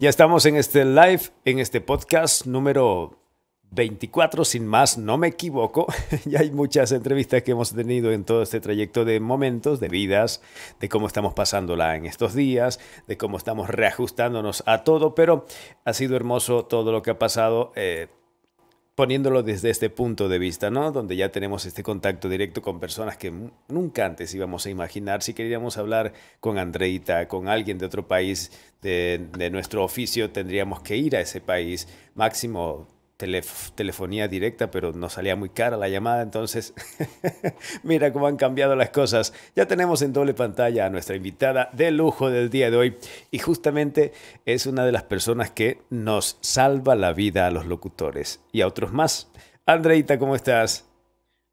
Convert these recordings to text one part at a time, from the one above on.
Ya estamos en este live, en este podcast número 24, sin más, no me equivoco. ya hay muchas entrevistas que hemos tenido en todo este trayecto de momentos, de vidas, de cómo estamos pasándola en estos días, de cómo estamos reajustándonos a todo, pero ha sido hermoso todo lo que ha pasado. Eh, poniéndolo desde este punto de vista, ¿no? Donde ya tenemos este contacto directo con personas que nunca antes íbamos a imaginar. Si queríamos hablar con Andreita, con alguien de otro país de, de nuestro oficio, tendríamos que ir a ese país, máximo telefonía directa, pero no salía muy cara la llamada, entonces mira cómo han cambiado las cosas. Ya tenemos en doble pantalla a nuestra invitada de lujo del día de hoy y justamente es una de las personas que nos salva la vida a los locutores y a otros más. Andreita, ¿cómo estás?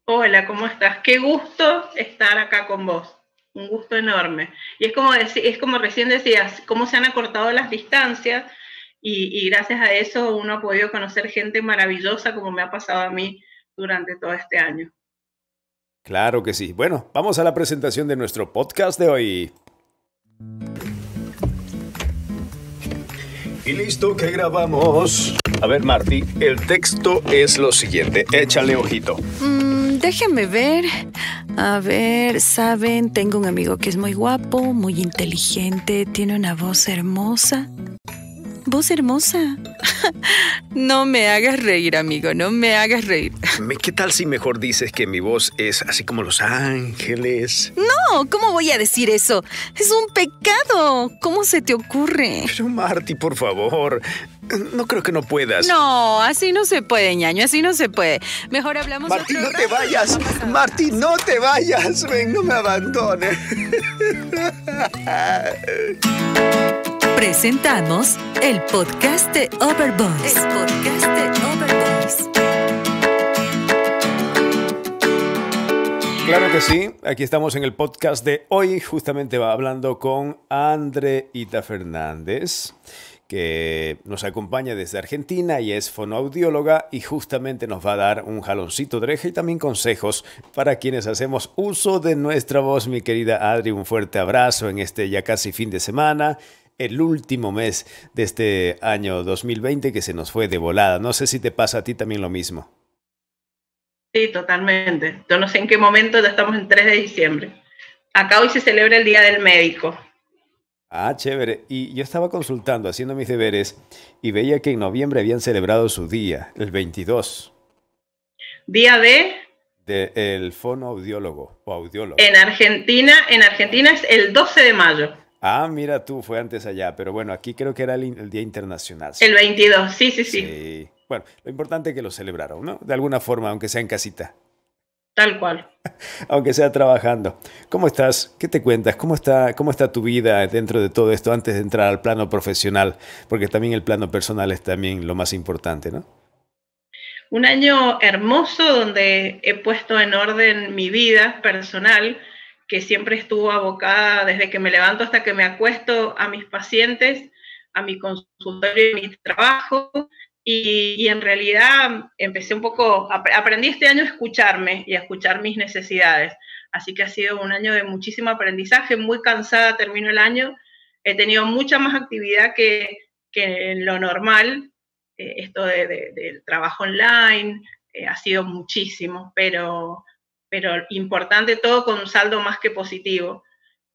Hola, ¿cómo estás? Qué gusto estar acá con vos. Un gusto enorme. Y es como, es como recién decías, cómo se han acortado las distancias y, gracias a eso uno ha podido conocer gente maravillosa como me ha pasado a mí durante todo este año. Claro que sí. Bueno, vamos a la presentación de nuestro podcast de hoy. Y listo que grabamos. A ver, Marti, el texto es lo siguiente. Échale ojito. Mm, Déjenme déjame ver. A ver, saben, tengo un amigo que es muy guapo, muy inteligente, tiene una voz hermosa. Voz hermosa. no me hagas reír, amigo, no me hagas reír. ¿Qué tal si mejor dices que mi voz es así como Los Ángeles? No, ¿cómo voy a decir eso? Es un pecado. ¿Cómo se te ocurre? Pero Marty, por favor. No creo que no puedas. No, así no se puede, ñaño, así no se puede. Mejor hablamos Marty, Marty, no te vayas. Marty, no te vayas. Ven, no me abandones. Presentamos el podcast de Overboss. El podcast de Claro que sí, aquí estamos en el podcast de hoy, justamente va hablando con Andreita Fernández, que nos acompaña desde Argentina y es fonoaudióloga y justamente nos va a dar un jaloncito de oreja y también consejos para quienes hacemos uso de nuestra voz, mi querida Adri. Un fuerte abrazo en este ya casi fin de semana el último mes de este año 2020 que se nos fue de volada. No sé si te pasa a ti también lo mismo. Sí, totalmente. Yo no sé en qué momento, ya estamos en 3 de diciembre. Acá hoy se celebra el Día del Médico. Ah, chévere. Y yo estaba consultando, haciendo mis deberes, y veía que en noviembre habían celebrado su día, el 22. Día de... de el fonoaudiólogo o audiólogo. En Argentina, en Argentina es el 12 de mayo. Ah, mira tú, fue antes allá, pero bueno, aquí creo que era el, Día Internacional. El 22, sí, sí, sí, sí. Bueno, lo importante es que lo celebraron, ¿no? De alguna forma, aunque sea en casita. Tal cual. aunque sea trabajando. ¿Cómo estás? ¿Qué te cuentas? ¿Cómo está, ¿Cómo está tu vida dentro de todo esto antes de entrar al plano profesional? Porque también el plano personal es también lo más importante, ¿no? Un año hermoso donde he puesto en orden mi vida personal que siempre estuvo abocada desde que me levanto hasta que me acuesto a mis pacientes, a mi consultorio, a mi trabajo. Y, en realidad empecé un poco, aprendí este año a escucharme y a escuchar mis necesidades. Así que ha sido un año de muchísimo aprendizaje, muy cansada, termino el año. He tenido mucha más actividad que, lo normal. Eh, esto del trabajo online eh, ha sido muchísimo, pero pero importante todo con un saldo más que positivo.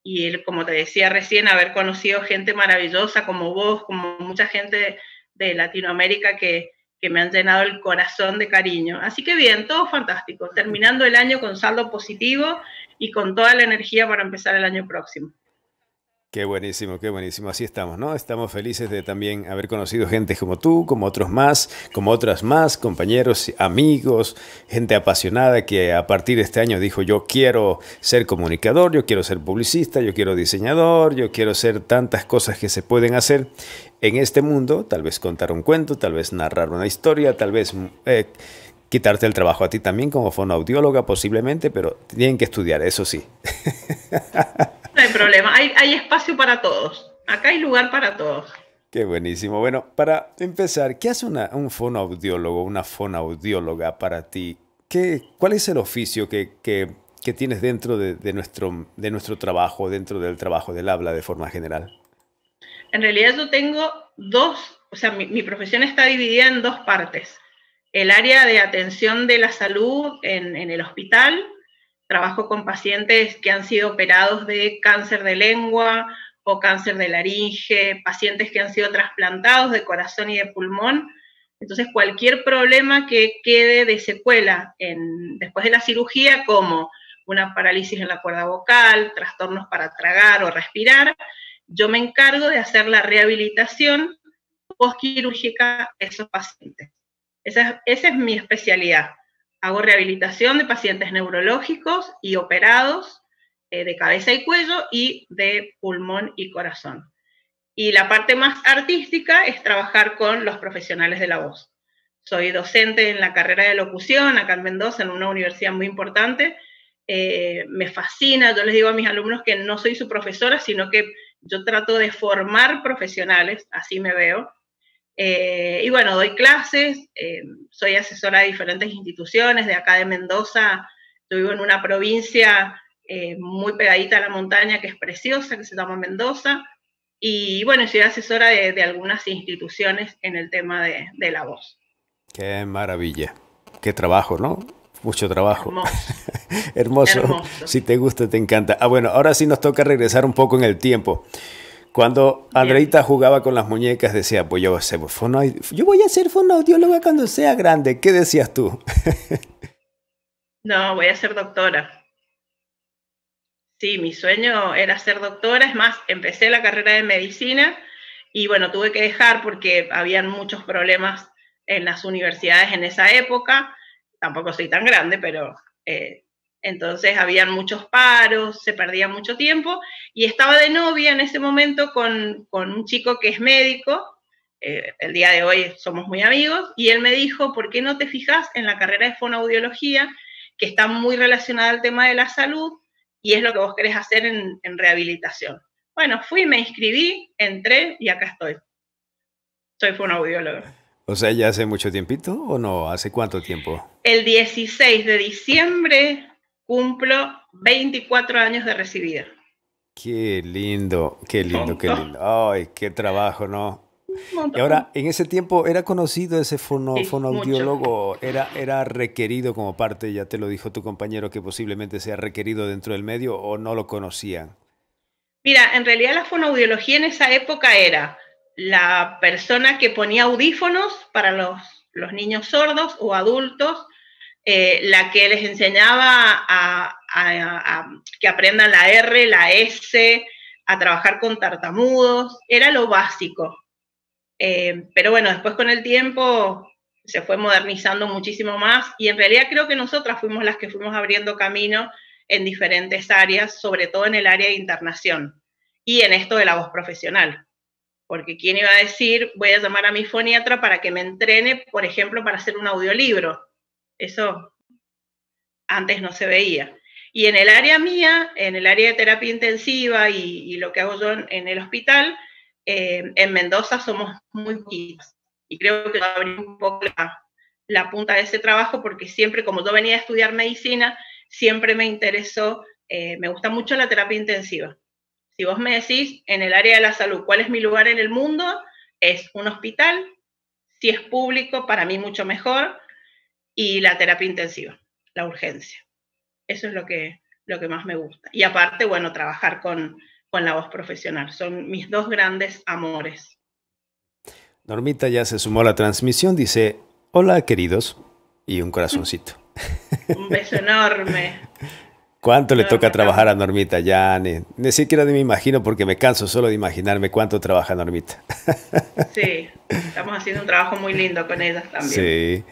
Y como te decía recién, haber conocido gente maravillosa como vos, como mucha gente de, Latinoamérica que, que me han llenado el corazón de cariño. Así que bien, todo fantástico, terminando el año con saldo positivo y con toda la energía para empezar el año próximo. Qué buenísimo, qué buenísimo. Así estamos, ¿no? Estamos felices de también haber conocido gente como tú, como otros más, como otras más, compañeros, amigos, gente apasionada que a partir de este año dijo, yo quiero ser comunicador, yo quiero ser publicista, yo quiero diseñador, yo quiero ser tantas cosas que se pueden hacer en este mundo. Tal vez contar un cuento, tal vez narrar una historia, tal vez... Mm, eh, quitarte el trabajo a ti también como fonoaudióloga posiblemente, pero tienen que estudiar, eso sí. hay problema. Hay, espacio para todos. Acá hay lugar para todos. Qué buenísimo. Bueno, para empezar, ¿qué hace una, un fonoaudiólogo, una fonoaudióloga para ti? ¿Qué, ¿Cuál es el oficio que, tienes dentro de, nuestro, de nuestro trabajo, dentro del trabajo del habla de forma general? En realidad yo tengo dos, o sea, mi, profesión está dividida en dos partes. El área de atención de la salud en, en el hospital, Trabajo con pacientes que han sido operados de cáncer de lengua o cáncer de laringe, pacientes que han sido trasplantados de corazón y de pulmón. Entonces, cualquier problema que quede de secuela después de la cirugía, como una parálisis en la cuerda vocal, trastornos para tragar o respirar, yo me encargo de hacer la rehabilitación postquirúrgica de esos pacientes. esa es mi especialidad. Hago rehabilitación de pacientes neurológicos y operados eh, de cabeza y cuello y de pulmón y corazón. Y la parte más artística es trabajar con los profesionales de la voz. Soy docente en la carrera de locución acá en Mendoza, en una universidad muy importante. Eh, me fascina, yo les digo a mis alumnos que no soy su profesora, sino que yo trato de formar profesionales, así me veo, eh, y bueno, doy clases, eh, soy asesora de diferentes instituciones, de acá de Mendoza, yo vivo en una provincia eh, muy pegadita a la montaña que es preciosa, que se llama Mendoza, y bueno, soy asesora de, algunas instituciones en el tema de, la voz. Qué maravilla, qué trabajo, ¿no? Mucho trabajo. Hermoso. Hermoso. Si te gusta, te encanta. Ah, bueno, ahora sí nos toca regresar un poco en el tiempo. Cuando Andreita jugaba con las muñecas, decía, pues yo voy a ser, yo voy a ser fonoaudióloga cuando sea grande. ¿Qué decías tú? no, voy a ser doctora. Sí, mi sueño era ser doctora. Es más, empecé la carrera de medicina y bueno, tuve que dejar porque habían muchos problemas en las universidades en esa época. Tampoco soy tan grande, pero eh, entonces habían muchos paros, se perdía mucho tiempo, y estaba de novia en ese momento con, un chico que es médico, eh, el día de hoy somos muy amigos, y él me dijo, ¿por qué no te fijas en la carrera de fonoaudiología, que está muy relacionada al tema de la salud, y es lo que vos querés hacer en, en rehabilitación? Bueno, fui, me inscribí, entré y acá estoy. Soy fonoaudióloga. O sea, ya hace mucho tiempito o no, ¿hace cuánto tiempo? El 16 de diciembre cumplo 24 años de recibida. Qué lindo, qué lindo, qué lindo. Ay, qué trabajo, ¿no? Y ahora, en ese tiempo, ¿era conocido ese fonoaudiólogo? ¿Era, ¿Era requerido como parte, ya te lo dijo tu compañero, que posiblemente sea requerido dentro del medio o no lo conocían? Mira, en realidad la fonoaudiología en esa época era la persona que ponía audífonos para los, los niños sordos o adultos eh, la que les enseñaba a, que aprendan la R, la S, a trabajar con tartamudos, era lo básico. Eh, pero bueno, después con el tiempo se fue modernizando muchísimo más y en realidad creo que nosotras fuimos las que fuimos abriendo camino en diferentes áreas, sobre todo en el área de internación y en esto de la voz profesional. Porque quién iba a decir, voy a llamar a mi foniatra para que me entrene, por ejemplo, para hacer un audiolibro eso antes no se veía. Y en el área mía, en el área de terapia intensiva y, lo que hago yo en, el hospital, eh, en Mendoza somos muy poquitos. Y creo que va a abrir un poco la, punta de ese trabajo porque siempre, como yo venía a estudiar medicina, siempre me interesó, eh, me gusta mucho la terapia intensiva. Si vos me decís en el área de la salud, ¿cuál es mi lugar en el mundo? Es un hospital. Si es público, para mí mucho mejor y la terapia intensiva, la urgencia. Eso es lo que, lo que más me gusta. Y aparte, bueno, trabajar con, la voz profesional. Son mis dos grandes amores. Normita ya se sumó a la transmisión, dice, hola queridos, y un corazoncito. un beso enorme. ¿Cuánto le toca trabajar a Normita? Ya ni, ni, siquiera me imagino porque me canso solo de imaginarme cuánto trabaja Normita. sí, estamos haciendo un trabajo muy lindo con ellas también. Sí.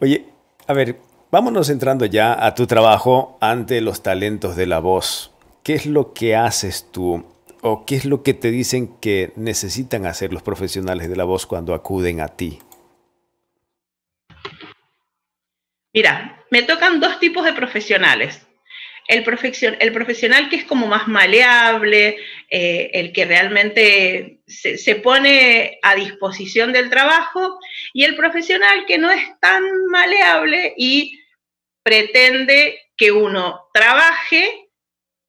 Oye, a ver, vámonos entrando ya a tu trabajo ante los talentos de la voz. ¿Qué es lo que haces tú o qué es lo que te dicen que necesitan hacer los profesionales de la voz cuando acuden a ti? Mira, me tocan dos tipos de profesionales. El, el profesional que es como más maleable, eh, el que realmente se, pone a disposición del trabajo y el profesional que no es tan maleable y pretende que uno trabaje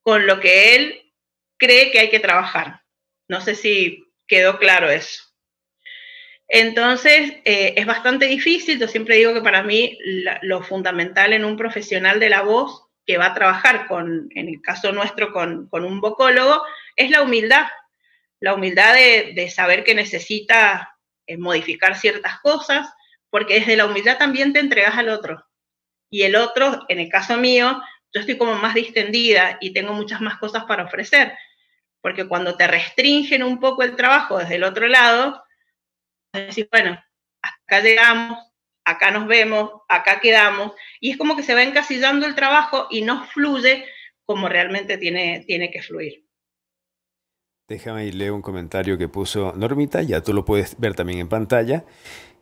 con lo que él cree que hay que trabajar. No sé si quedó claro eso. Entonces, eh, es bastante difícil, yo siempre digo que para mí lo fundamental en un profesional de la voz que va a trabajar con, en el caso nuestro, con, un vocólogo, es la humildad. La humildad de saber que necesita eh, modificar ciertas cosas, porque desde la humildad también te entregas al otro. Y el otro, en el caso mío, yo estoy como más distendida y tengo muchas más cosas para ofrecer, porque cuando te restringen un poco el trabajo desde el otro lado, decís, bueno, acá llegamos, acá nos vemos, acá quedamos, y es como que se va encasillando el trabajo y no fluye como realmente tiene, tiene que fluir. Déjame y leo un comentario que puso Normita, ya tú lo puedes ver también en pantalla.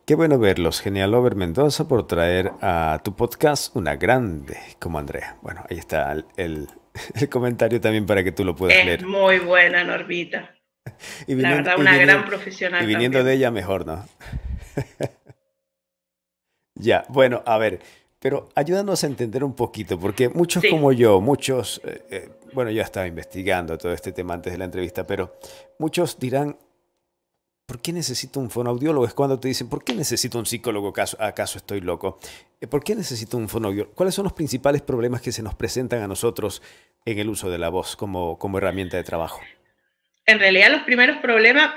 Qué bueno verlos. Genial, Over Mendoza, por traer a tu podcast una grande como Andrea. Bueno, ahí está el, comentario también para que tú lo puedas es leer. Muy buena, Normita. La verdad, una gran profesional. Y viniendo de ella, mejor, ¿no? ya, bueno, a ver. Pero ayúdanos a entender un poquito, porque muchos como yo, muchos eh, eh, bueno, yo estaba investigando todo este tema antes de la entrevista, pero muchos dirán, ¿por qué necesito un fonoaudiólogo? Es cuando te dicen, ¿por qué necesito un psicólogo? ¿Acaso estoy loco? Eh, ¿Por qué necesito un fonoaudiólogo? ¿Cuáles son los principales problemas que se nos presentan a nosotros en el uso de la voz como, como herramienta de trabajo? En realidad los primeros problemas,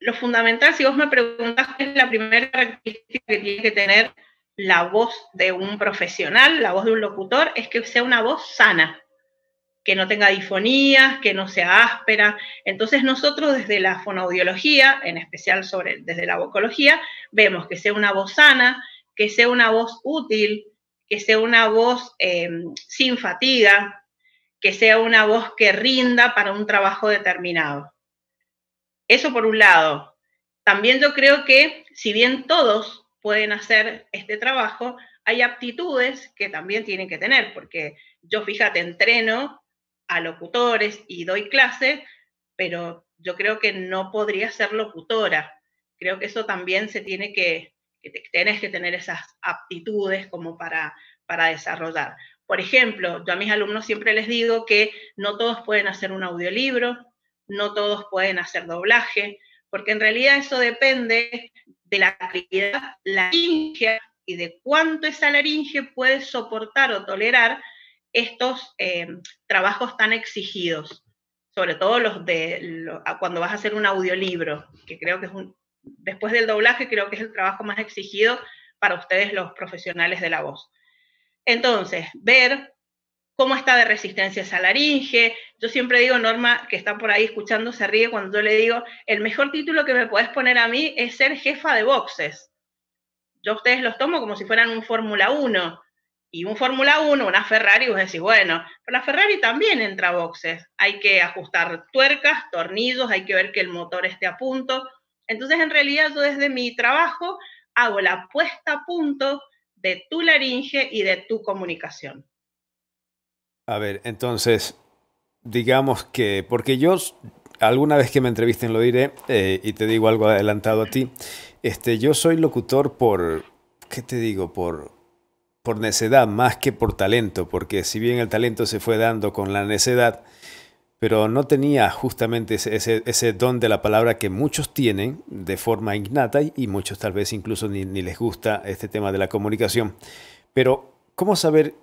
lo fundamental, si vos me preguntas es la primera característica que tiene que tener la voz de un profesional, la voz de un locutor, es que sea una voz sana que no tenga difonías, que no sea áspera. Entonces nosotros desde la fonoaudiología, en especial sobre, desde la vocología, vemos que sea una voz sana, que sea una voz útil, que sea una voz em, sin fatiga, que sea una voz que rinda para un trabajo determinado. Eso por un lado. También yo creo que si bien todos pueden hacer este trabajo, hay aptitudes que también tienen que tener, porque yo fíjate, entreno locutores y doy clase pero yo creo que no podría ser locutora. Creo que eso también se tiene que, que que tener esas aptitudes como para, para desarrollar. Por ejemplo, yo a mis alumnos siempre les digo que no todos pueden hacer un audiolibro, no todos pueden hacer doblaje, porque en realidad eso depende de la calidad laringe y de cuánto esa laringe puede soportar o tolerar estos eh, trabajos tan exigidos, sobre todo los de cuando vas a hacer un audiolibro, que creo que es un, después del doblaje, creo que es el trabajo más exigido para ustedes los profesionales de la voz. Entonces, ver cómo está de resistencia esa laringe. Yo siempre digo, Norma, que está por ahí escuchando, se ríe cuando yo le digo, el mejor título que me puedes poner a mí es ser jefa de boxes. Yo ustedes los tomo como si fueran un Fórmula 1, y un Fórmula 1, una Ferrari, vos decís, bueno, pero la Ferrari también entra boxes. Hay que ajustar tuercas, tornillos, hay que ver que el motor esté a punto. Entonces, en realidad, yo desde mi trabajo hago la puesta a punto de tu laringe y de tu comunicación. A ver, entonces, digamos que, porque yo alguna vez que me entrevisten lo diré, eh, y te digo algo adelantado a ti, este, yo soy locutor por, ¿qué te digo? Por por necedad más que por talento, porque si bien el talento se fue dando con la necedad, pero no tenía justamente ese, don de la palabra que muchos tienen de forma innata y, muchos tal vez incluso ni, les gusta este tema de la comunicación. Pero, ¿cómo saber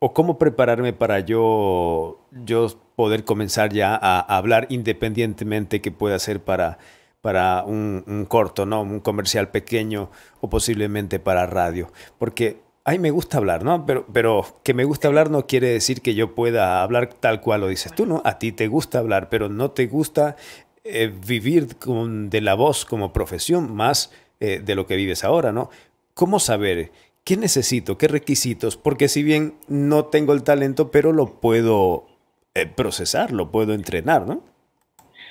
o cómo prepararme para yo, yo poder comenzar ya a, hablar independientemente que pueda ser para, para un, un, corto, ¿no? un comercial pequeño o posiblemente para radio? Porque ay, me gusta hablar, ¿no? Pero, pero que me gusta hablar no quiere decir que yo pueda hablar tal cual lo dices tú, ¿no? A ti te gusta hablar, pero no te gusta eh, vivir de la voz como profesión más eh, de lo que vives ahora, ¿no? ¿Cómo saber qué necesito, qué requisitos? Porque si bien no tengo el talento, pero lo puedo eh, procesar, lo puedo entrenar, ¿no?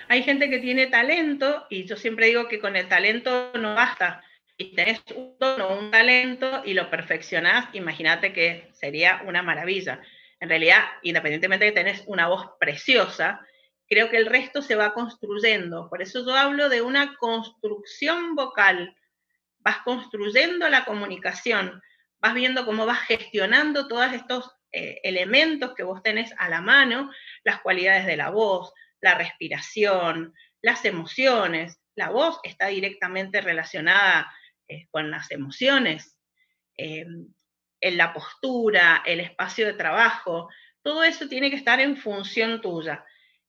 Hay gente que tiene talento y yo siempre digo que con el talento no basta y tenés un don un talento y lo perfeccionás, imagínate que sería una maravilla. En realidad, independientemente de que tenés una voz preciosa, creo que el resto se va construyendo. Por eso yo hablo de una construcción vocal. Vas construyendo la comunicación, vas viendo cómo vas gestionando todos estos eh, elementos que vos tenés a la mano, las cualidades de la voz, la respiración, las emociones. La voz está directamente relacionada eh, con las emociones, eh, en la postura, el espacio de trabajo, todo eso tiene que estar en función tuya.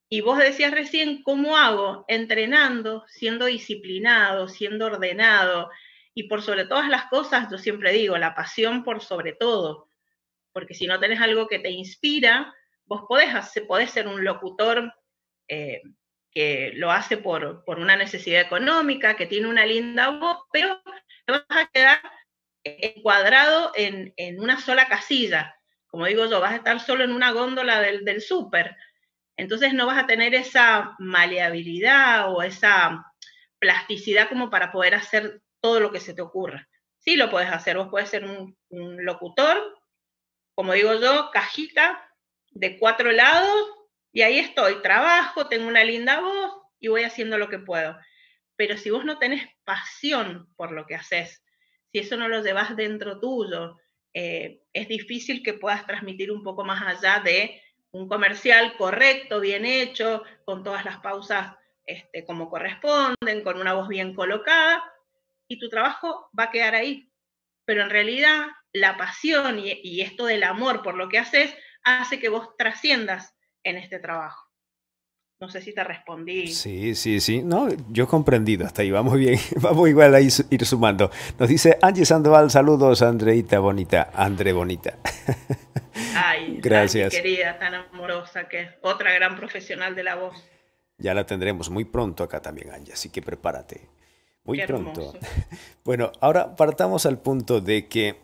Y vos decías recién, ¿cómo hago? Entrenando, siendo disciplinado, siendo ordenado. Y por sobre todas las cosas, yo siempre digo, la pasión por sobre todo. Porque si no tenés algo que te inspira, vos podés, ser un locutor eh, que lo hace por, por, una necesidad económica, que tiene una linda voz, pero vas a quedar encuadrado en, en, una sola casilla. Como digo yo, vas a estar solo en una góndola del, del súper. Entonces no vas a tener esa maleabilidad o esa plasticidad como para poder hacer todo lo que se te ocurra. Sí lo puedes hacer, vos puedes ser un locutor, como digo yo, cajita de cuatro lados y ahí estoy, trabajo, tengo una linda voz y voy haciendo lo que puedo. Pero si vos no tenés pasión por lo que haces, si eso no lo llevas dentro tuyo, eh, es difícil que puedas transmitir un poco más allá de un comercial correcto, bien hecho, con todas las pausas este, como corresponden, con una voz bien colocada, y tu trabajo va a quedar ahí. Pero en realidad la pasión y esto del amor por lo que haces hace que vos trasciendas en este trabajo. No sé si te respondí. Sí, sí, sí. No, yo he comprendido hasta ahí. Vamos bien. Vamos igual a ir sumando. Nos dice Angie Sandoval, saludos, Andreita Bonita. Andre Bonita. Ay, gracias. querida, tan amorosa que es otra gran profesional de la voz. Ya la tendremos muy pronto acá también, Angie, así que prepárate. Muy pronto. Bueno, ahora partamos al punto de que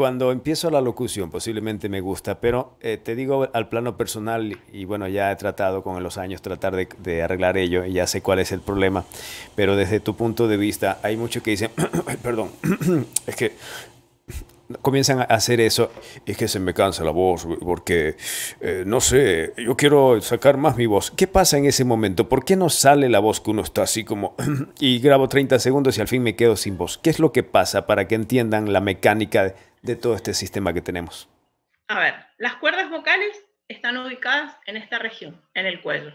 cuando empiezo la locución, posiblemente me gusta, pero eh, te digo al plano personal, y bueno, ya he tratado con los años tratar de, arreglar ello, y ya sé cuál es el problema, pero desde tu punto de vista, hay muchos que dicen, perdón, es que comienzan a hacer eso, es que se me cansa la voz, porque, eh, no sé, yo quiero sacar más mi voz. ¿Qué pasa en ese momento? ¿Por qué no sale la voz que uno está así como, y grabo 30 segundos y al fin me quedo sin voz? ¿Qué es lo que pasa para que entiendan la mecánica de de todo este sistema que tenemos? A ver, las cuerdas vocales están ubicadas en esta región, en el cuello,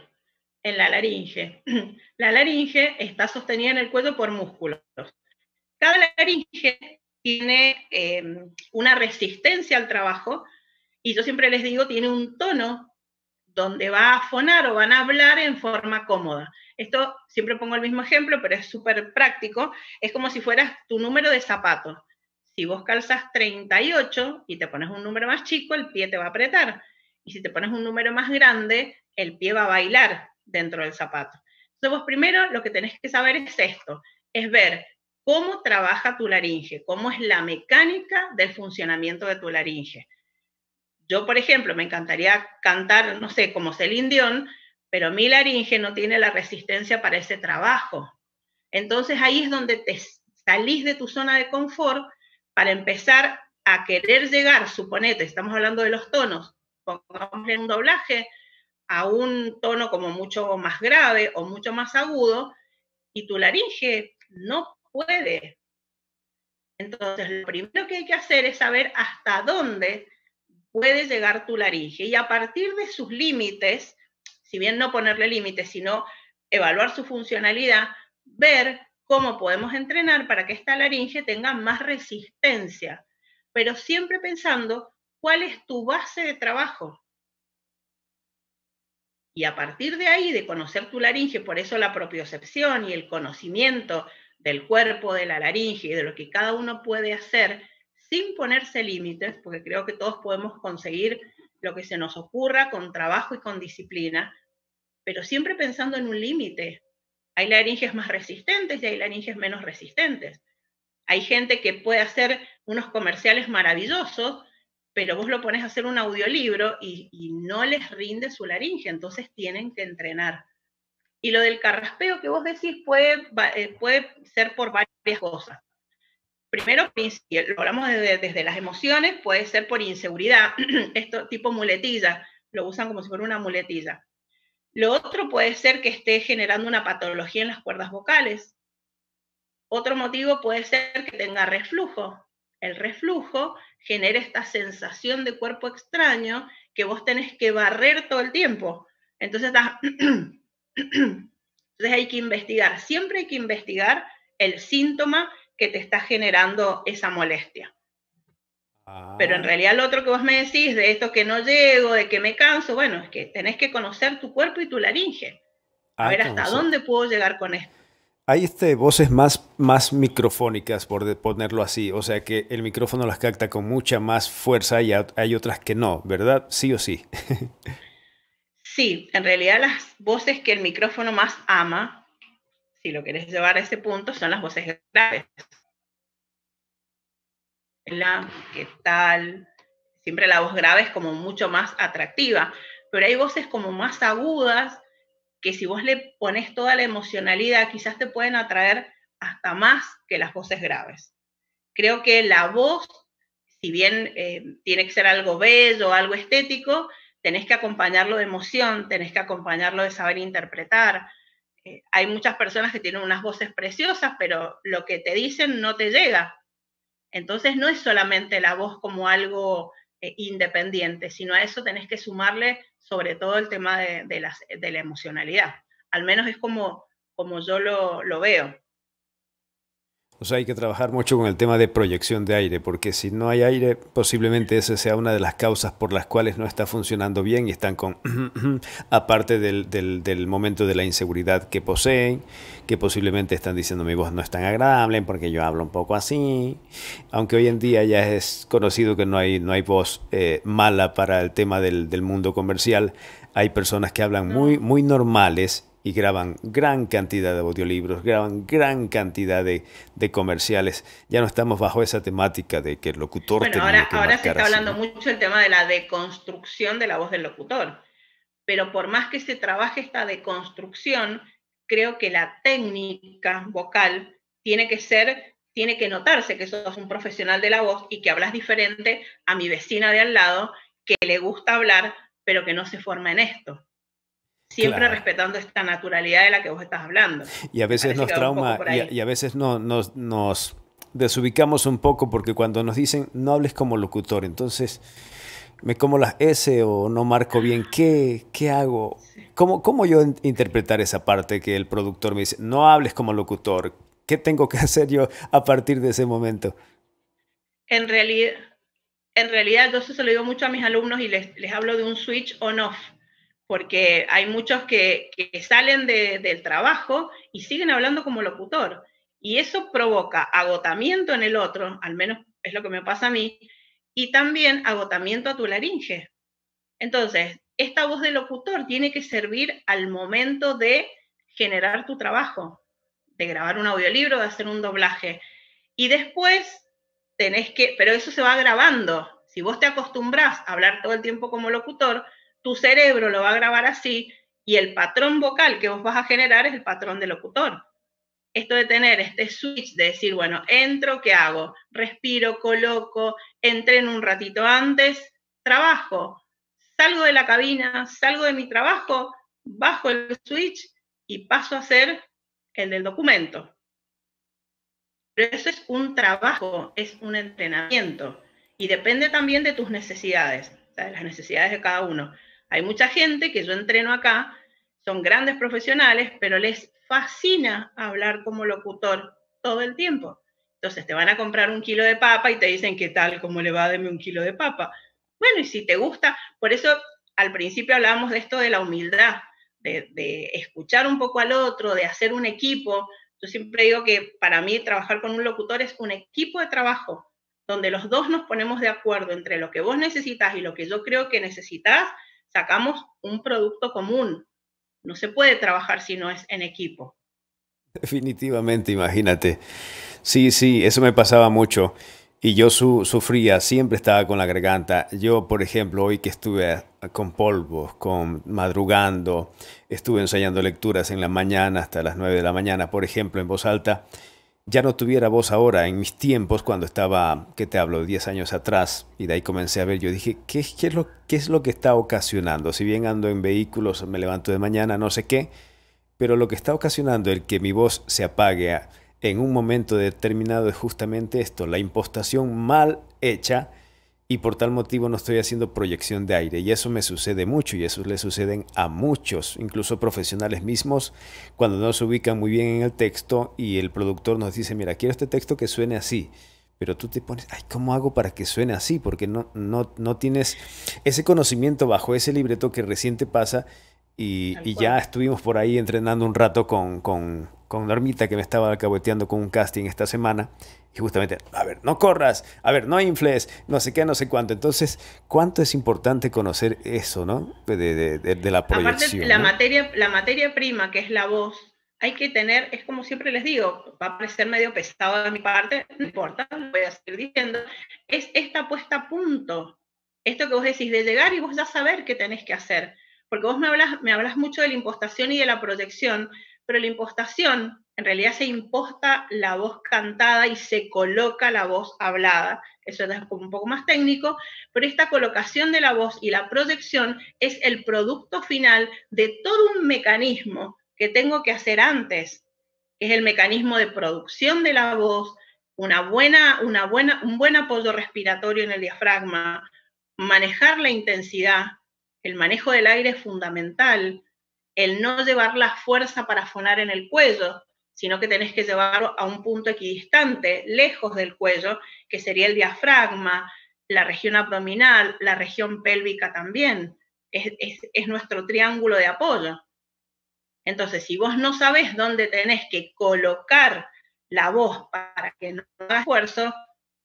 en la laringe. La laringe está sostenida en el cuello por músculos. Cada laringe tiene em, una resistencia al trabajo y yo siempre les digo, tiene un tono donde va a afonar o van a hablar en forma cómoda. Esto siempre pongo el mismo ejemplo, pero es súper práctico. Es como si fueras tu número de zapatos. Si vos calzas 38 y te pones un número más chico, el pie te va a apretar. Y si te pones un número más grande, el pie va a bailar dentro del zapato. Entonces vos primero lo que tenés que saber es esto, es ver cómo trabaja tu laringe, cómo es la mecánica del funcionamiento de tu laringe. Yo, por ejemplo, me encantaría cantar, no sé, como Celine pero mi laringe no tiene la resistencia para ese trabajo. Entonces ahí es donde te salís de tu zona de confort para empezar a querer llegar, suponete, estamos hablando de los tonos, en un doblaje a un tono como mucho más grave o mucho más agudo, y tu laringe no puede. Entonces, lo primero que hay que hacer es saber hasta dónde puede llegar tu laringe y a partir de sus límites, si bien no ponerle límites, sino evaluar su funcionalidad, ver cómo podemos entrenar para que esta laringe tenga más resistencia, pero siempre pensando cuál es tu base de trabajo. Y a partir de ahí, de conocer tu laringe, por eso la propiocepción y el conocimiento del cuerpo, de la laringe y de lo que cada uno puede hacer sin ponerse límites, porque creo que todos podemos conseguir lo que se nos ocurra con trabajo y con disciplina, pero siempre pensando en un límite, hay laringes más resistentes y hay laringes menos resistentes. Hay gente que puede hacer unos comerciales maravillosos, pero vos lo pones a hacer un audiolibro y, no les rinde su laringe, entonces tienen que entrenar. Y lo del carraspeo que vos decís puede, eh, puede ser por varias cosas. Primero, lo hablamos desde, desde las emociones, puede ser por inseguridad, esto tipo muletilla, lo usan como si fuera una muletilla. Lo otro puede ser que esté generando una patología en las cuerdas vocales. Otro motivo puede ser que tenga reflujo. El reflujo genera esta sensación de cuerpo extraño que vos tenés que barrer todo el tiempo. Entonces, hay que investigar, siempre hay que investigar el síntoma que te está generando esa molestia. Pero en ah. realidad lo otro que vos me decís de esto que no llego, de que me canso, bueno, es que tenés que conocer tu cuerpo y tu laringe. A ah, ver hasta dónde puedo llegar con esto. Hay este, voces más, más microfónicas, por ponerlo así, o sea que el micrófono las capta con mucha más fuerza y hay otras que no, ¿verdad? Sí o sí. sí, en realidad las voces que el micrófono más ama, si lo querés llevar a ese punto, son las voces graves, ¿qué tal? Siempre la voz grave es como mucho más atractiva, pero hay voces como más agudas que si vos le pones toda la emocionalidad, quizás te pueden atraer hasta más que las voces graves. Creo que la voz, si bien eh, tiene que ser algo bello, algo estético, tenés que acompañarlo de emoción, tenés que acompañarlo de saber interpretar. Eh, hay muchas personas que tienen unas voces preciosas, pero lo que te dicen no te llega. Entonces no es solamente la voz como algo eh, independiente, sino a eso tenés que sumarle sobre todo el tema de, la emocionalidad. Al menos es como, como yo lo veo. O sea, hay que trabajar mucho con el tema de proyección de aire, porque si no hay aire, posiblemente esa sea una de las causas por las cuales no está funcionando bien y están con, aparte del, del, momento de la inseguridad que poseen, que posiblemente están diciendo mi voz no es tan agradable porque yo hablo un poco así, aunque hoy en día ya es conocido que no hay, no hay voz eh, mala para el tema del, del mundo comercial, hay personas que hablan muy, muy normales y graban gran cantidad de audiolibros, graban gran cantidad de, comerciales. Ya no estamos bajo esa temática de que el locutor... Bueno, ahora, ahora se está hablando mucho el tema de la deconstrucción de la voz del locutor, pero por más que se trabaje esta deconstrucción, creo que la técnica vocal tiene que ser, tiene que notarse que sos un profesional de la voz y que hablas diferente a mi vecina de al lado que le gusta hablar, pero que no se forma en esto siempre respetando esta naturalidad de la que vos estás hablando. Y a veces nos trauma, y, a, veces no, nos, desubicamos un poco porque cuando nos dicen no hables como locutor, entonces me como las S o no marco bien, ¿qué, hago? ¿Cómo, ¿Cómo yo interpretar esa parte que el productor me dice, no hables como locutor? ¿Qué tengo que hacer yo a partir de ese momento? En realidad, en yo se lo digo mucho a mis alumnos y les, les hablo de un switch on-off porque hay muchos que, salen del trabajo y siguen hablando como locutor. Y eso provoca agotamiento en el otro, al menos es lo que me pasa a mí, y también agotamiento a tu laringe. Entonces, esta voz de locutor tiene que servir al momento de generar tu trabajo, de grabar un audiolibro, de hacer un doblaje. Y después tenés que, pero eso se va grabando. Si vos te acostumbras a hablar todo el tiempo como locutor, tu cerebro lo va a grabar así y el patrón vocal que vos vas a generar es el patrón del locutor. Esto de tener este switch de decir, bueno, entro, ¿qué hago? Respiro, coloco, entreno un ratito antes, trabajo, salgo de la cabina, salgo de mi trabajo, bajo el switch y paso a ser el del documento. Pero eso es un trabajo, es un entrenamiento y depende también de tus necesidades, de las necesidades de cada uno. Hay mucha gente que yo entreno acá, son grandes profesionales, pero les fascina hablar como locutor todo el tiempo. Entonces te van a comprar un kilo de papa y te dicen, ¿qué tal? ¿Cómo le va? Deme un kilo de papa. Bueno, y si te gusta, por eso al principio hablábamos de esto de la humildad, de, de escuchar un poco al otro, de hacer un equipo. Yo siempre digo que para mí trabajar con un locutor es un equipo de trabajo, donde los dos nos ponemos de acuerdo entre lo que vos necesitas y lo que yo creo que necesitas sacamos un producto común. No se puede trabajar si no es en equipo. Definitivamente, imagínate. Sí, sí, eso me pasaba mucho. Y yo sufría, siempre estaba con la garganta. Yo, por ejemplo, hoy que estuve con polvos, con madrugando, estuve ensayando lecturas en la mañana hasta las 9 de la mañana, por ejemplo, en voz alta, ya no tuviera voz ahora, en mis tiempos, cuando estaba, que te hablo?, 10 años atrás, y de ahí comencé a ver, yo dije, ¿qué, es lo, ¿qué es lo que está ocasionando? Si bien ando en vehículos, me levanto de mañana, no sé qué, pero lo que está ocasionando el que mi voz se apague en un momento determinado es justamente esto, la impostación mal hecha y por tal motivo no estoy haciendo proyección de aire. Y eso me sucede mucho y eso le sucede a muchos, incluso profesionales mismos, cuando no se ubican muy bien en el texto y el productor nos dice, mira, quiero este texto que suene así. Pero tú te pones, ay, ¿cómo hago para que suene así? Porque no, no, no tienes ese conocimiento bajo ese libreto que reciente pasa y, ya estuvimos por ahí entrenando un rato con, con, con Normita que me estaba acabeteando con un casting esta semana justamente, a ver, no corras, a ver, no infles, no sé qué, no sé cuánto. Entonces, ¿cuánto es importante conocer eso, no? De, de, la proyección. la, materia, la materia prima, que es la voz, hay que tener, es como siempre les digo, va a parecer medio pesado de mi parte, no importa, lo voy a seguir diciendo, es esta puesta a punto. Esto que vos decís de llegar y vos ya saber qué tenés que hacer. Porque vos me hablas, me hablas mucho de la impostación y de la proyección, pero la impostación en realidad se imposta la voz cantada y se coloca la voz hablada. Eso es como un poco más técnico, pero esta colocación de la voz y la proyección es el producto final de todo un mecanismo que tengo que hacer antes, es el mecanismo de producción de la voz, una buena, una buena, un buen apoyo respiratorio en el diafragma, manejar la intensidad, el manejo del aire es fundamental, el no llevar la fuerza para fonar en el cuello, sino que tenés que llevarlo a un punto equidistante, lejos del cuello, que sería el diafragma, la región abdominal, la región pélvica también. Es, nuestro triángulo de apoyo. Entonces, si vos no sabés dónde tenés que colocar la voz para que no haga esfuerzo,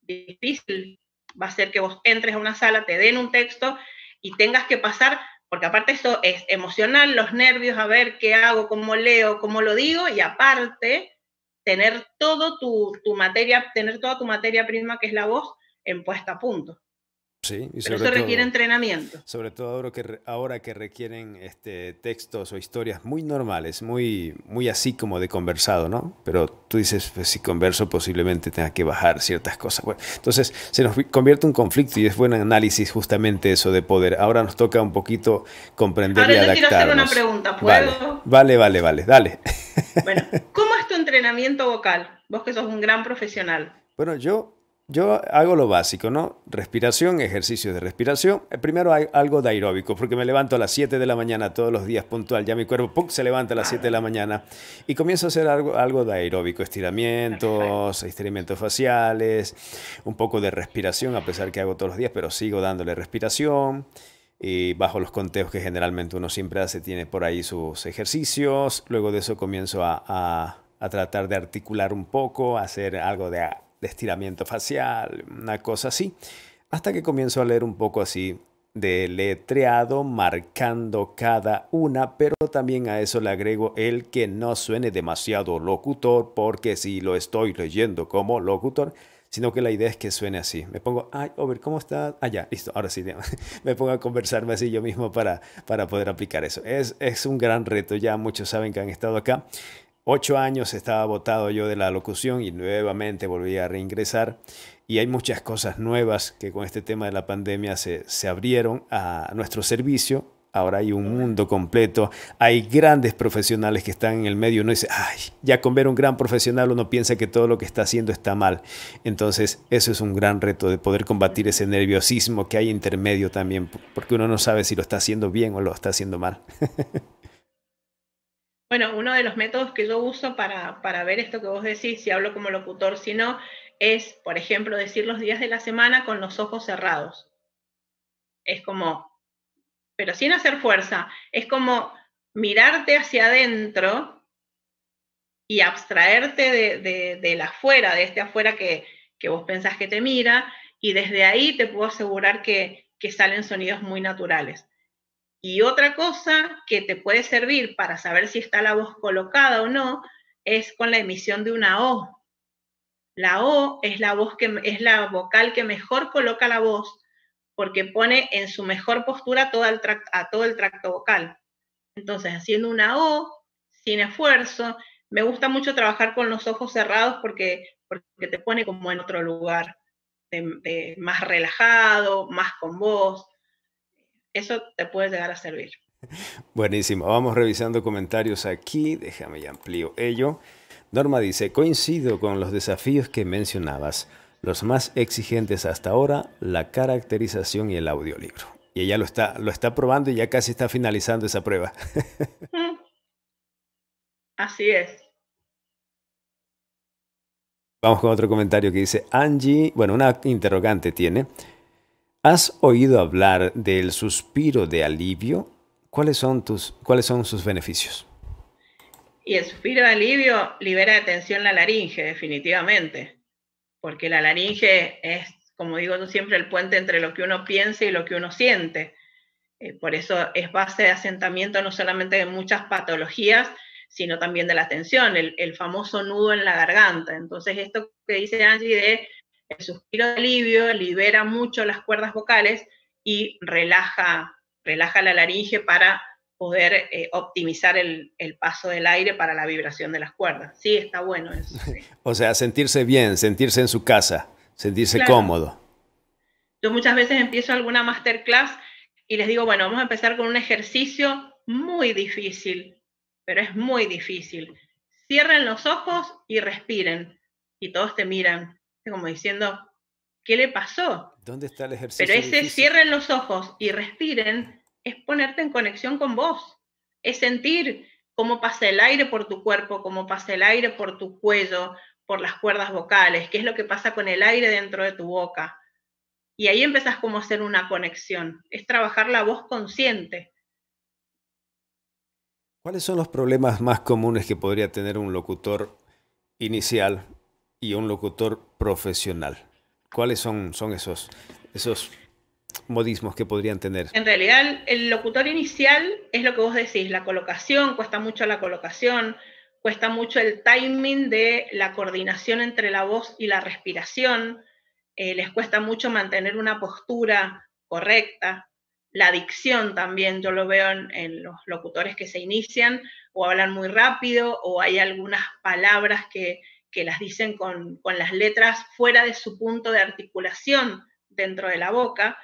difícil va a ser que vos entres a una sala, te den un texto y tengas que pasar porque aparte esto es emocional, los nervios, a ver qué hago, cómo leo, cómo lo digo, y aparte tener todo tu, materia, tener toda tu materia prima que es la voz en puesta a punto. Sí, eso requiere entrenamiento. Sobre todo ahora que, ahora que requieren este, textos o historias muy normales, muy, muy así como de conversado, ¿no? Pero tú dices, pues, si converso posiblemente tenga que bajar ciertas cosas. Bueno, entonces se nos convierte un conflicto y es buen análisis justamente eso de poder. Ahora nos toca un poquito comprender y adaptar quiero hacer una pregunta, ¿puedo? Vale, vale, vale, vale, dale. Bueno, ¿cómo es tu entrenamiento vocal? Vos que sos un gran profesional. Bueno, yo yo hago lo básico, ¿no? Respiración, ejercicios de respiración. Eh, primero algo de aeróbico, porque me levanto a las 7 de la mañana todos los días puntual. Ya mi cuerpo se levanta a las 7 de la mañana y comienzo a hacer algo, de aeróbico, estiramientos, estiramientos faciales, un poco de respiración, a pesar que hago todos los días, pero sigo dándole respiración. Y bajo los conteos que generalmente uno siempre hace, tiene por ahí sus ejercicios. Luego de eso comienzo a tratar de articular un poco, hacer algo de de estiramiento facial, una cosa así, hasta que comienzo a leer un poco así de letreado, marcando cada una, pero también a eso le agrego el que no suene demasiado locutor, porque si lo estoy leyendo como locutor, sino que la idea es que suene así. Me pongo, ay, Over, ¿cómo estás? Ah, ya, listo, ahora sí, me pongo a conversarme así yo mismo para, para poder aplicar eso. Es, es un gran reto, ya muchos saben que han estado acá. Ocho años estaba botado yo de la locución y nuevamente volví a reingresar. Y hay muchas cosas nuevas que con este tema de la pandemia se, se abrieron a nuestro servicio. Ahora hay un mundo completo. Hay grandes profesionales que están en el medio. Uno dice, ay, ya con ver un gran profesional uno piensa que todo lo que está haciendo está mal. Entonces, eso es un gran reto de poder combatir ese nerviosismo que hay intermedio también, porque uno no sabe si lo está haciendo bien o lo está haciendo mal. Bueno, uno de los métodos que yo uso para, ver esto que vos decís, si hablo como locutor, si no, es, por ejemplo, decir los días de la semana con los ojos cerrados. Es como, pero sin hacer fuerza, es como mirarte hacia adentro y abstraerte de, de, del afuera, de este afuera que, vos pensás que te mira, y desde ahí te puedo asegurar que, que salen sonidos muy naturales. Y otra cosa que te puede servir para saber si está la voz colocada o no es con la emisión de una O. La O es la voz que es la vocal que mejor coloca la voz porque pone en su mejor postura todo el a todo el tracto vocal. Entonces, haciendo una O sin esfuerzo, me gusta mucho trabajar con los ojos cerrados porque, porque te pone como en otro lugar, más relajado, más con voz eso te puede llegar a servir. Buenísimo. Vamos revisando comentarios aquí. Déjame ya amplío ello. Norma dice, coincido con los desafíos que mencionabas. Los más exigentes hasta ahora, la caracterización y el audiolibro. Y ella lo está, lo está probando y ya casi está finalizando esa prueba. Mm. Así es. Vamos con otro comentario que dice Angie, bueno, una interrogante tiene. ¿Has oído hablar del suspiro de alivio? ¿Cuáles son, tus, sus beneficios? Y el suspiro de alivio libera de tensión la laringe, definitivamente, porque la laringe es, como digo siempre, el puente entre lo que uno piensa y lo que uno siente. Eh, por eso es base de asentamiento no solamente de muchas patologías, sino también de la tensión, el, el famoso nudo en la garganta. Entonces, esto que dice Angie de el suspiro de alivio libera mucho las cuerdas vocales y relaja, relaja la laringe para poder eh, optimizar el, paso del aire para la vibración de las cuerdas. Sí, está bueno eso. o sea, sentirse bien, sentirse en su casa, sentirse cómodo. Yo muchas veces empiezo alguna masterclass y les digo, bueno, vamos a empezar con un ejercicio muy difícil, pero es muy difícil. Cierren los ojos y respiren. Y todos te miran como diciendo, ¿qué le pasó? ¿Dónde está el ejercicio? Pero ese cierren los ojos y respiren es ponerte en conexión con vos, es sentir cómo pasa el aire por tu cuerpo, cómo pasa el aire por tu cuello, por las cuerdas vocales, qué es lo que pasa con el aire dentro de tu boca. Y ahí empezás como a hacer una conexión, es trabajar la voz consciente. ¿Cuáles son los problemas más comunes que podría tener un locutor inicial y un locutor profesional. ¿Cuáles son, son esos, esos modismos que podrían tener? En realidad, el locutor inicial es lo que vos decís, la colocación, cuesta mucho la colocación, cuesta mucho el timing de la coordinación entre la voz y la respiración, eh, les cuesta mucho mantener una postura correcta, la dicción también, yo lo veo en, los locutores que se inician o hablan muy rápido o hay algunas palabras que que las dicen con, las letras fuera de su punto de articulación dentro de la boca.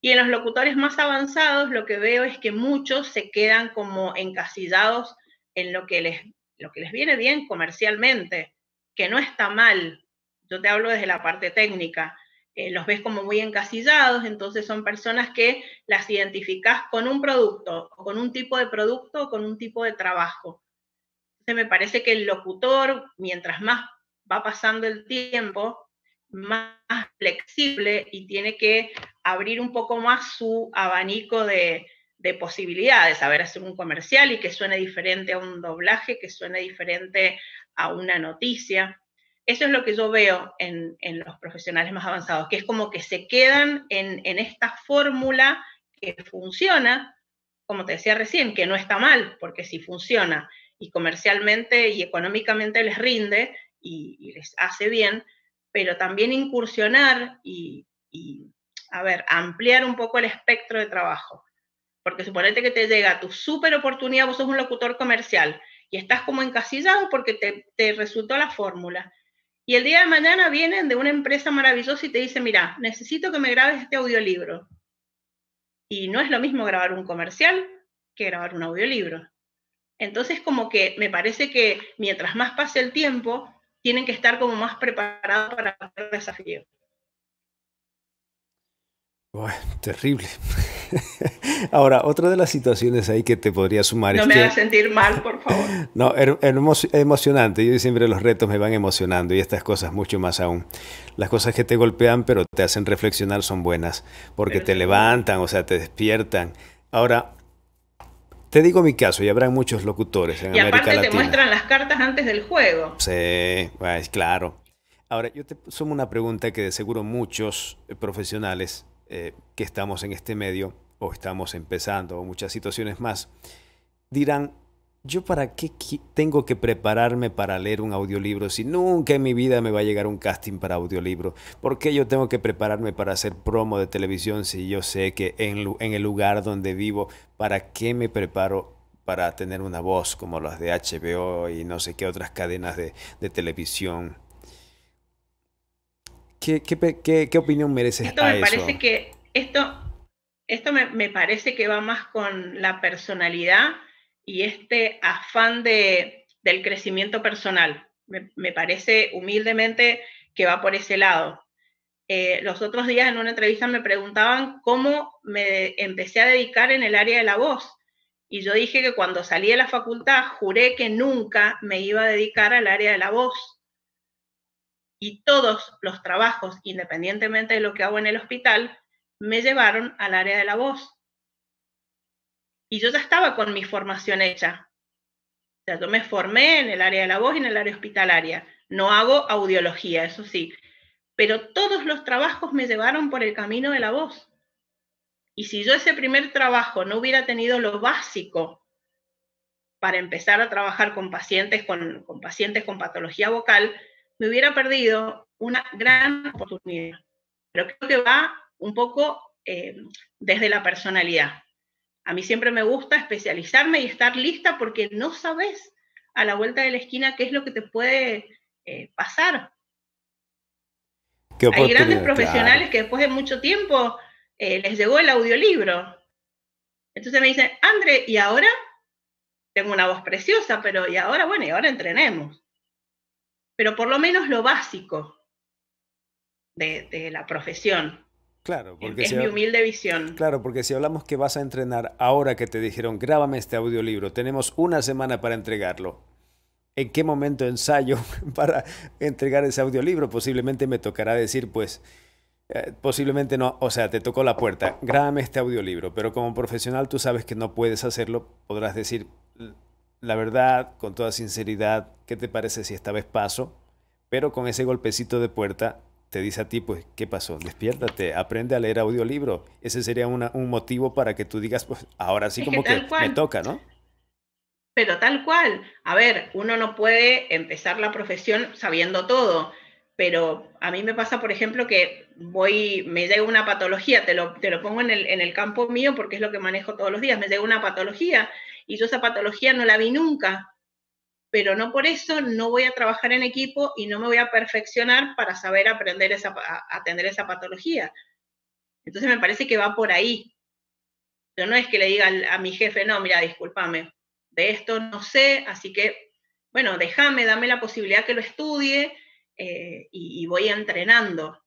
Y en los locutores más avanzados lo que veo es que muchos se quedan como encasillados en lo que les, lo que les viene bien comercialmente, que no está mal. Yo te hablo desde la parte técnica. Eh, los ves como muy encasillados, entonces son personas que las identificas con un producto, o con un tipo de producto, o con un tipo de trabajo me parece que el locutor, mientras más va pasando el tiempo, más flexible y tiene que abrir un poco más su abanico de, posibilidades, saber hacer un comercial y que suene diferente a un doblaje, que suene diferente a una noticia. Eso es lo que yo veo en, los profesionales más avanzados, que es como que se quedan en, en esta fórmula que funciona, como te decía recién, que no está mal, porque si funciona y comercialmente y económicamente les rinde y, les hace bien, pero también incursionar y, a ver, ampliar un poco el espectro de trabajo. Porque suponete que te llega tu super oportunidad, vos sos un locutor comercial y estás como encasillado porque te, te resultó la fórmula. Y el día de mañana vienen de una empresa maravillosa y te dice, mira, necesito que me grabes este audiolibro. Y no es lo mismo grabar un comercial que grabar un audiolibro. Entonces, como que me parece que mientras más pase el tiempo, tienen que estar como más preparados para el desafío. terrible. Ahora, otra de las situaciones ahí que te podría sumar. No me hagas sentir mal, por favor. No, emocionante. Yo siempre los retos me van emocionando y estas cosas mucho más aún. Las cosas que te golpean pero te hacen reflexionar son buenas porque te levantan, o sea, te despiertan. Ahora, te digo mi caso, y habrá muchos locutores en América Latina. Y aparte te muestran las cartas antes del juego. Sí, pues, claro. Ahora, yo te sumo una pregunta que de seguro muchos eh, profesionales eh, que estamos en este medio o estamos empezando o muchas situaciones más dirán, ¿Yo para qué tengo que prepararme para leer un audiolibro si nunca en mi vida me va a llegar un casting para audiolibro? ¿Por qué yo tengo que prepararme para hacer promo de televisión si yo sé que en, el lugar donde vivo, ¿para qué me preparo para tener una voz como las de HBO y no sé qué otras cadenas de, televisión? ¿Qué, opinión mereces esto a me Parece que esto esto me parece que va más con la personalidad y este afán del crecimiento personal. Me, parece humildemente que va por ese lado. Eh, los otros días en una entrevista me preguntaban cómo me empecé a dedicar en el área de la voz. Y yo dije que cuando salí de la facultad juré que nunca me iba a dedicar al área de la voz. Y todos los trabajos, independientemente de lo que hago en el hospital, me llevaron al área de la voz y yo ya estaba con mi formación hecha. O sea, yo me formé en el área de la voz y en el área hospitalaria. No hago audiología, eso sí. Pero todos los trabajos me llevaron por el camino de la voz. Y si yo ese primer trabajo no hubiera tenido lo básico para empezar a trabajar con pacientes con, pacientes con patología vocal, me hubiera perdido una gran oportunidad. Pero creo que va un poco eh, desde la personalidad. A mí siempre me gusta especializarme y estar lista porque no sabes a la vuelta de la esquina qué es lo que te puede eh, pasar. Hay grandes profesionales que después de mucho tiempo eh, les llegó el audiolibro. Entonces me dicen, André, ¿y ahora? Tengo una voz preciosa, pero ¿y ahora? Bueno, y ahora entrenemos. Pero por lo menos lo básico de la profesión. Claro, porque es mi humilde visión. Claro, porque si hablamos que vas a entrenar ahora que te dijeron, grábame este audiolibro, tenemos una semana para entregarlo. ¿En qué momento ensayo para entregar ese audiolibro? Posiblemente me tocará decir, pues, eh, posiblemente no, o sea, te tocó la puerta, grábame este audiolibro, pero como profesional tú sabes que no puedes hacerlo, podrás decir, la verdad, con toda sinceridad, ¿qué te parece si esta vez paso? Pero con ese golpecito de puerta te dice a ti, pues, ¿qué pasó? Despiértate, aprende a leer audiolibro. Ese sería un motivo para que tú digas, pues, ahora sí como que, me toca, ¿no? Pero tal cual. A ver, uno no puede empezar la profesión sabiendo todo, pero a mí me pasa, por ejemplo, que voy, me llega una patología, te lo, te lo pongo en el, en el campo mío porque es lo que manejo todos los días, me llega una patología y yo esa patología no la vi nunca pero no por eso no voy a trabajar en equipo y no me voy a perfeccionar para saber aprender esa, atender esa patología. Entonces me parece que va por ahí. Yo no es que le diga a mi jefe, no, mira, discúlpame, de esto no sé, así que, bueno, déjame, dame la posibilidad que lo estudie eh, y, y, voy entrenando.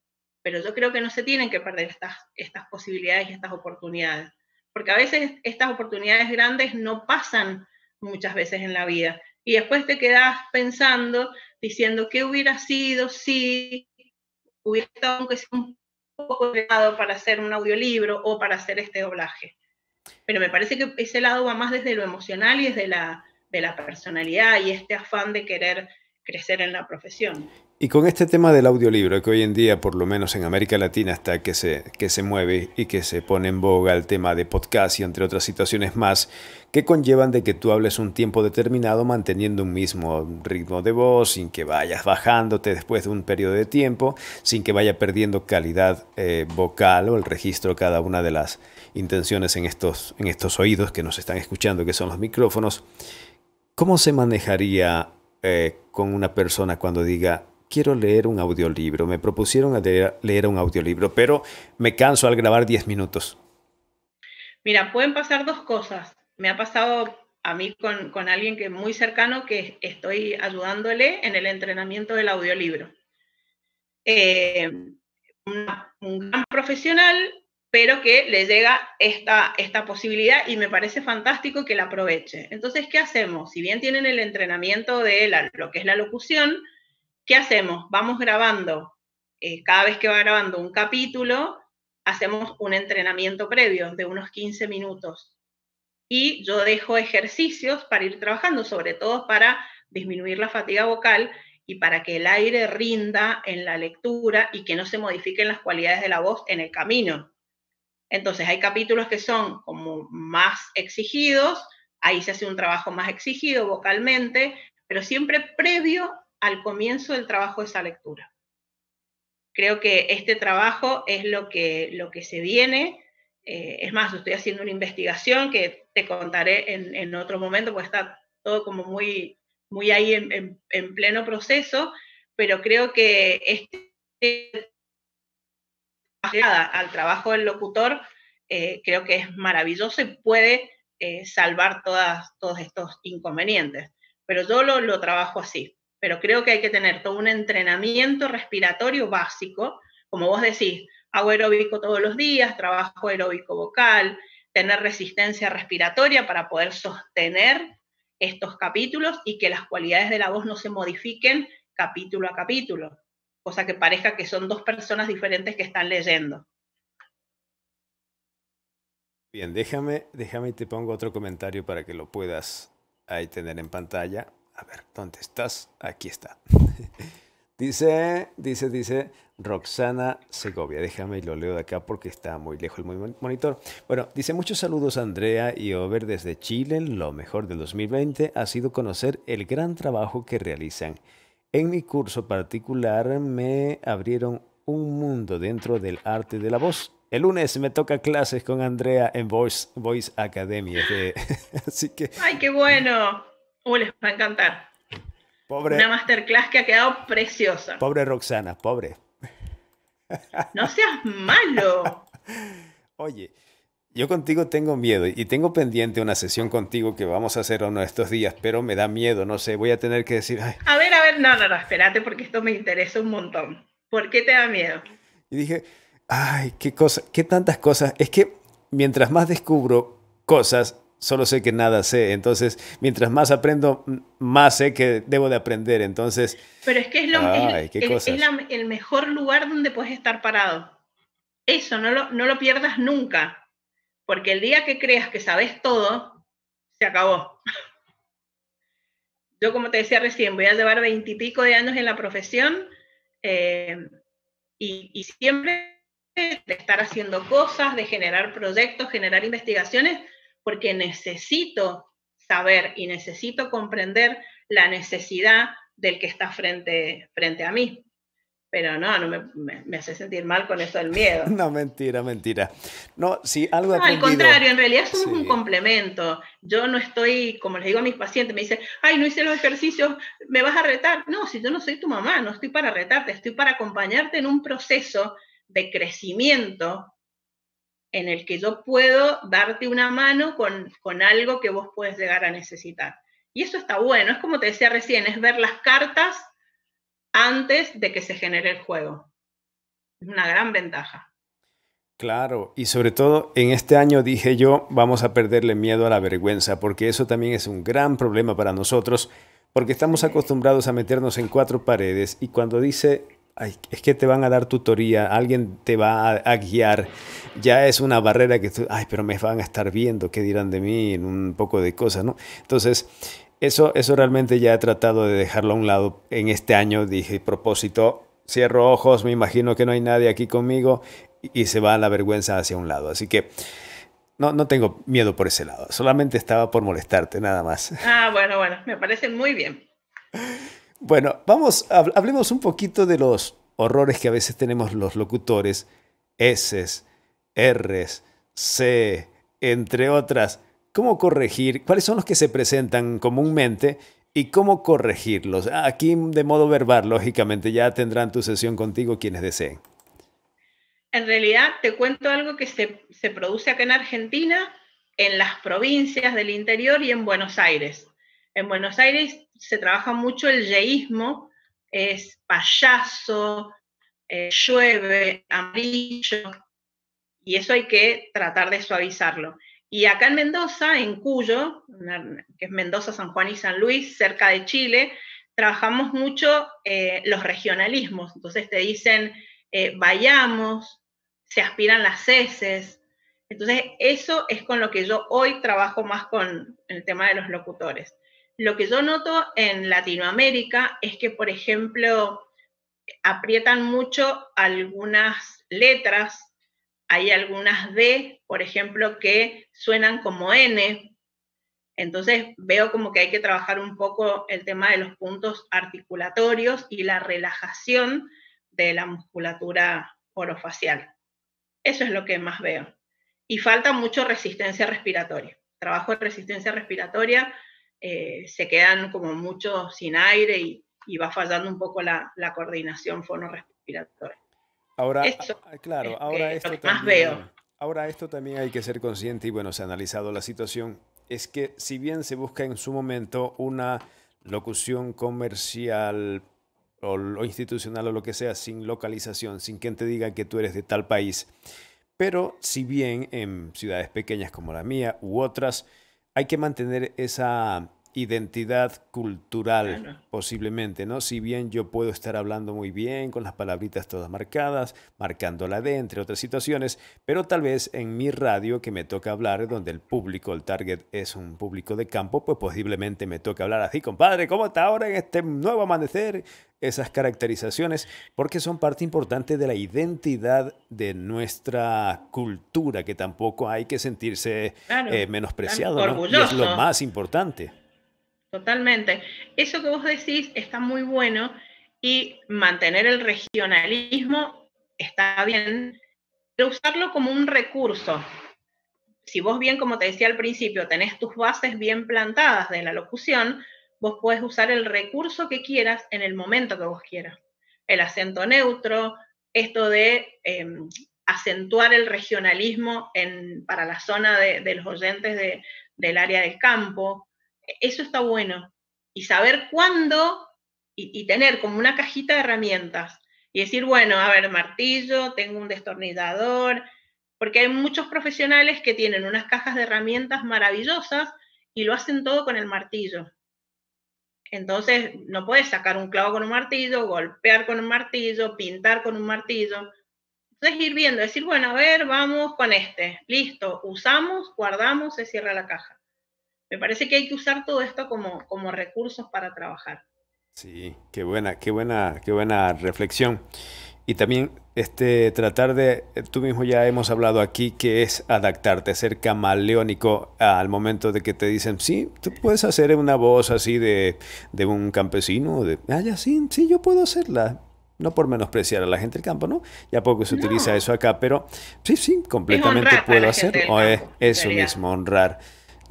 Pero yo creo que no se tienen que perder estas, estas posibilidades y estas oportunidades, porque a veces estas oportunidades grandes no pasan muchas veces en la vida y después te quedas pensando, diciendo, ¿qué hubiera sido si hubiera estado aunque un poco elevado para hacer un audiolibro o para hacer este doblaje? Pero me parece que ese lado va más desde lo emocional y desde la, de la personalidad y este afán de querer crecer en la profesión. Y con este tema del audiolibro, que hoy en día, por lo menos en América Latina, está que se, que se mueve y que se pone en boga el tema de podcast y entre otras situaciones más, que conllevan de que tú hables un tiempo determinado manteniendo un mismo ritmo de voz, sin que vayas bajándote después de un periodo de tiempo, sin que vaya perdiendo calidad eh, vocal o el registro cada una de las intenciones en estos, en estos oídos que nos están escuchando, que son los micrófonos. ¿Cómo se manejaría eh, con una persona cuando diga quiero leer un audiolibro. Me propusieron leer, leer un audiolibro, pero me canso al grabar 10 minutos. Mira, pueden pasar dos cosas. Me ha pasado a mí con, alguien que es muy cercano que estoy ayudándole en el entrenamiento del audiolibro. Eh, un gran profesional, pero que le llega esta, esta posibilidad y me parece fantástico que la aproveche. Entonces, ¿qué hacemos? Si bien tienen el entrenamiento de lo que es la locución, hacemos? Vamos grabando, eh, cada vez que va grabando un capítulo, hacemos un entrenamiento previo de unos 15 minutos. Y yo dejo ejercicios para ir trabajando, sobre todo para disminuir la fatiga vocal y para que el aire rinda en la lectura y que no se modifiquen las cualidades de la voz en el camino. Entonces hay capítulos que son como más exigidos, ahí se hace un trabajo más exigido vocalmente, pero siempre previo al comienzo del trabajo de esa lectura. Creo que este trabajo es lo que, lo que se viene. Eh, es más, estoy haciendo una investigación que te contaré en, otro momento, porque está todo como muy, muy ahí en, pleno proceso, pero creo que este al trabajo del locutor eh, creo que es maravilloso y puede eh, salvar todas, todos estos inconvenientes. Pero yo lo trabajo así pero creo que hay que tener todo un entrenamiento respiratorio básico, como vos decís, hago aeróbico todos los días, trabajo aeróbico vocal, tener resistencia respiratoria para poder sostener estos capítulos y que las cualidades de la voz no se modifiquen capítulo a capítulo, cosa que parezca que son dos personas diferentes que están leyendo. Bien, déjame, déjame y te pongo otro comentario para que lo puedas ahí tener en pantalla. A ver, ¿dónde estás? Aquí está. dice, dice, dice Roxana Segovia. Déjame y lo leo de acá porque está muy lejos el monitor. Bueno, dice muchos saludos Andrea y Over desde Chile. Lo mejor del 2020 ha sido conocer el gran trabajo que realizan. En mi curso particular me abrieron un mundo dentro del arte de la voz. El lunes me toca clases con Andrea en Voice, Voice Academy. Así que... ¡Ay, qué bueno! Uy, uh, les va a encantar. Pobre. Una masterclass que ha quedado preciosa. Pobre Roxana, pobre. No seas malo. Oye, yo contigo tengo miedo y tengo pendiente una sesión contigo que vamos a hacer uno de estos días, pero me da miedo, no sé, voy a tener que decir... A ver, a ver, no, no, no, espérate porque esto me interesa un montón. ¿Por qué te da miedo? Y dije, ay, qué cosa, qué tantas cosas. Es que mientras más descubro cosas, solo sé que nada sé. Entonces, mientras más aprendo, más sé que debo de aprender. Entonces, pero es que es, lo, es, el mejor lugar donde puedes estar parado. Eso, no lo, no lo pierdas nunca, porque el día que creas que sabes todo, se acabó. Yo, como te decía recién, voy a llevar veintipico de años en la profesión eh, y, y siempre de estar haciendo cosas, de generar proyectos, generar investigaciones, porque necesito saber y necesito comprender la necesidad del que está frente, frente a mí. Pero no, no me, hace sentir mal con eso del miedo. No, mentira, mentira. No, si algo al contrario, en realidad somos un complemento. Yo no estoy, como les digo a mis pacientes, me dicen, ay, no hice los ejercicios, me vas a retar. No, si yo no soy tu mamá, no estoy para retarte, estoy para acompañarte en un proceso de crecimiento en el que yo puedo darte una mano con, con algo que vos puedes llegar a necesitar. Y eso está bueno, es como te decía recién, es ver las cartas antes de que se genere el juego. Es una gran ventaja. Claro, y sobre todo en este año dije yo, vamos a perderle miedo a la vergüenza, porque eso también es un gran problema para nosotros, porque estamos acostumbrados a meternos en cuatro paredes y cuando dice es que te van a dar tutoría, alguien te va a, guiar, ya es una barrera que tú, ay, pero me van a estar viendo, qué dirán de mí, un poco de cosas, ¿no? Entonces, eso, eso realmente ya he tratado de dejarlo a un lado en este año, dije, propósito, cierro ojos, me imagino que no hay nadie aquí conmigo y, se va la vergüenza hacia un lado, así que... No, no tengo miedo por ese lado, solamente estaba por molestarte, nada más. Ah, bueno, bueno, me parece muy bien. Bueno, vamos, hablemos un poquito de los horrores que a veces tenemos los locutores. S, R, C, entre otras. ¿Cómo corregir? ¿Cuáles son los que se presentan comúnmente y cómo corregirlos? Aquí de modo verbal, lógicamente, ya tendrán tu sesión contigo quienes deseen. En realidad, te cuento algo que se, se produce acá en Argentina, en las provincias del interior y en Buenos Aires. En Buenos Aires se trabaja mucho el yeísmo, es payaso, eh, llueve, amarillo, y eso hay que tratar de suavizarlo. Y acá en Mendoza, en Cuyo, que es Mendoza, San Juan y San Luis, cerca de Chile, trabajamos mucho eh, los regionalismos. Entonces te dicen, eh, vayamos, se aspiran las heces. Entonces eso es con lo que yo hoy trabajo más con el tema de los locutores. Lo que yo noto en Latinoamérica es que, por ejemplo, aprietan mucho algunas letras, hay algunas D, por ejemplo, que suenan como N. Entonces veo como que hay que trabajar un poco el tema de los puntos articulatorios y la relajación de la musculatura orofacial. Eso es lo que más veo. Y falta mucho resistencia respiratoria. Trabajo de resistencia respiratoria eh, se quedan como mucho sin aire y, va fallando un poco la, coordinación fonorespiratoria. Ahora, ah, ah, claro, ahora esto también, Ahora esto también hay que ser consciente y bueno, se ha analizado la situación, es que si bien se busca en su momento una locución comercial o, institucional o lo que sea sin localización, sin que te digan que tú eres de tal país, pero si bien en ciudades pequeñas como la mía u otras, hay que mantener esa identidad cultural, posiblemente, ¿no? Si bien yo puedo estar hablando muy bien, con las palabritas todas marcadas, marcando la D, entre otras situaciones, pero tal vez en mi radio que me toca hablar, donde el público, el target es un público de campo, pues posiblemente me toca hablar así, compadre, ¿cómo está ahora en este nuevo amanecer? Esas caracterizaciones, porque son parte importante de la identidad de nuestra cultura, que tampoco hay que sentirse eh, menospreciado, Y es lo más importante. Totalmente. Eso que vos decís está muy bueno y mantener el regionalismo está bien, pero usarlo como un recurso. Si vos bien, como te decía al principio, tenés tus bases bien plantadas de la locución, vos podés usar el recurso que quieras en el momento que vos quieras. El acento neutro, esto de em, acentuar el regionalismo para la zona de, los oyentes del área del campo, eso está bueno. Y saber cuándo y, tener como una cajita de herramientas. Y decir, bueno, a ver, martillo, tengo un destornillador, porque hay muchos profesionales que tienen unas cajas de herramientas maravillosas y lo hacen todo con el martillo. Entonces, no puedes sacar un clavo con un martillo, golpear con un martillo, pintar con un martillo. Entonces, ir viendo, decir, bueno, a ver, vamos con este. Listo, usamos, guardamos, se cierra la caja me parece que hay que usar todo esto como, como recursos para trabajar. Sí, qué buena, qué buena, qué buena reflexión. Y también este, tratar de, eh, tú mismo ya hemos hablado aquí, que es adaptarte, ser camaleónico al momento de que te dicen, sí, tú puedes hacer una voz así de, un campesino, de, ah, ya sí, sí, yo puedo hacerla. No por menospreciar a la gente del campo, ¿no? Ya poco se utiliza eso acá, pero sí, sí, completamente puedo hacer. O es, eso mismo, honrar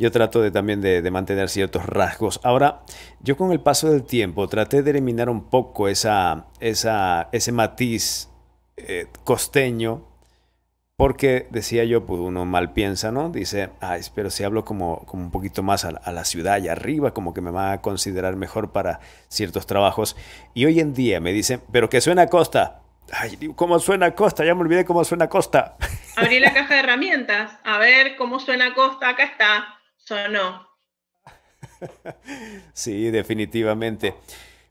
yo trato de, también de, mantener ciertos rasgos. Ahora, yo con el paso del tiempo traté de eliminar un poco esa, ese matiz eh, costeño, porque decía yo, pues, uno mal piensa, ¿no? Dice, ay, pero si hablo como, como un poquito más a, la ciudad y arriba, como que me va a considerar mejor para ciertos trabajos. Y hoy en día me dicen, pero que suena a costa. Ay, ¿cómo suena Costa? Ya me olvidé cómo suena Costa. Abrí la caja de herramientas, a ver cómo suena Costa, acá está no sí, definitivamente.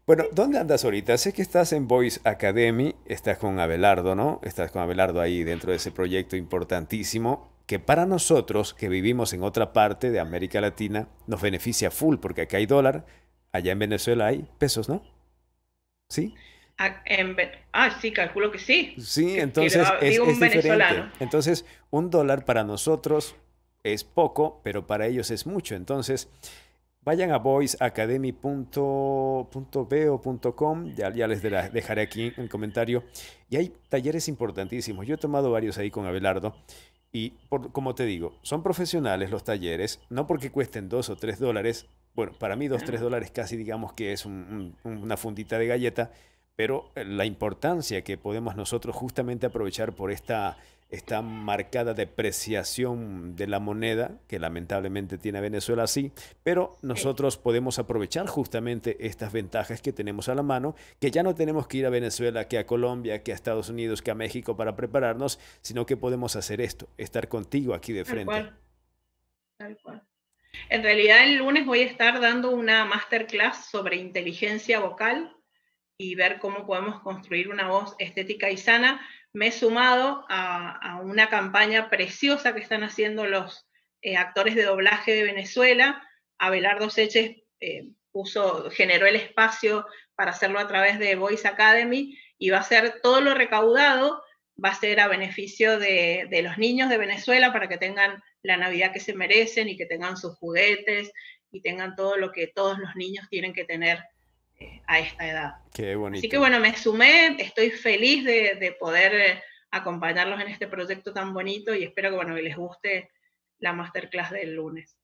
Bueno, ¿dónde andas ahorita? Sé que estás en Voice Academy, estás con Abelardo, ¿no? Estás con Abelardo ahí dentro de ese proyecto importantísimo que para nosotros que vivimos en otra parte de América Latina nos beneficia full porque acá hay dólar, allá en Venezuela hay pesos, ¿no? ¿Sí? Ah, sí, calculo que sí. Sí, entonces es diferente. Entonces, un dólar para nosotros es poco, pero para ellos es mucho. Entonces, vayan a voiceacademy.beo.com. ya, les dejaré aquí en el comentario. Y hay talleres importantísimos. Yo he tomado varios ahí con Abelardo. Y como te digo, son profesionales los talleres, no porque cuesten dos o tres dólares. Bueno, para mí dos, tres dólares casi digamos que es una fundita de galleta, pero la importancia que podemos nosotros justamente aprovechar por esta Está marcada depreciación de la moneda que lamentablemente tiene Venezuela así, pero nosotros podemos aprovechar justamente estas ventajas que tenemos a la mano, que ya no tenemos que ir a Venezuela, que a Colombia, que a Estados Unidos, que a México para prepararnos, sino que podemos hacer esto, estar contigo aquí de frente. Tal cual. En realidad el lunes voy a estar dando una masterclass sobre inteligencia vocal y ver cómo podemos construir una voz estética y sana me he sumado a, una campaña preciosa que están haciendo los eh, actores de doblaje de Venezuela. Abelardo Seches eh, generó el espacio para hacerlo a través de Voice Academy y va a ser todo lo recaudado, va a ser a beneficio de los niños de Venezuela para que tengan la Navidad que se merecen y que tengan sus juguetes y tengan todo lo que todos los niños tienen que tener a esta edad. Qué bonito. Así que bueno, me sumé, estoy feliz de, poder eh, acompañarlos en este proyecto tan bonito y espero que, bueno, que les guste la masterclass del lunes.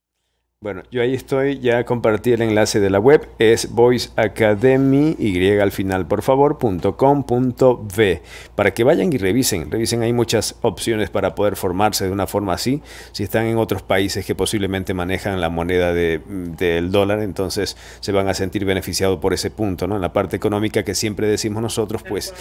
Bueno, yo ahí estoy, ya compartí el enlace de la web, es Voice y al final, por favor, para que vayan y revisen, revisen, hay muchas opciones para poder formarse de una forma así, si están en otros países que posiblemente manejan la moneda del dólar, entonces se van a sentir beneficiados por ese punto, ¿no? En la parte económica que siempre decimos nosotros, pues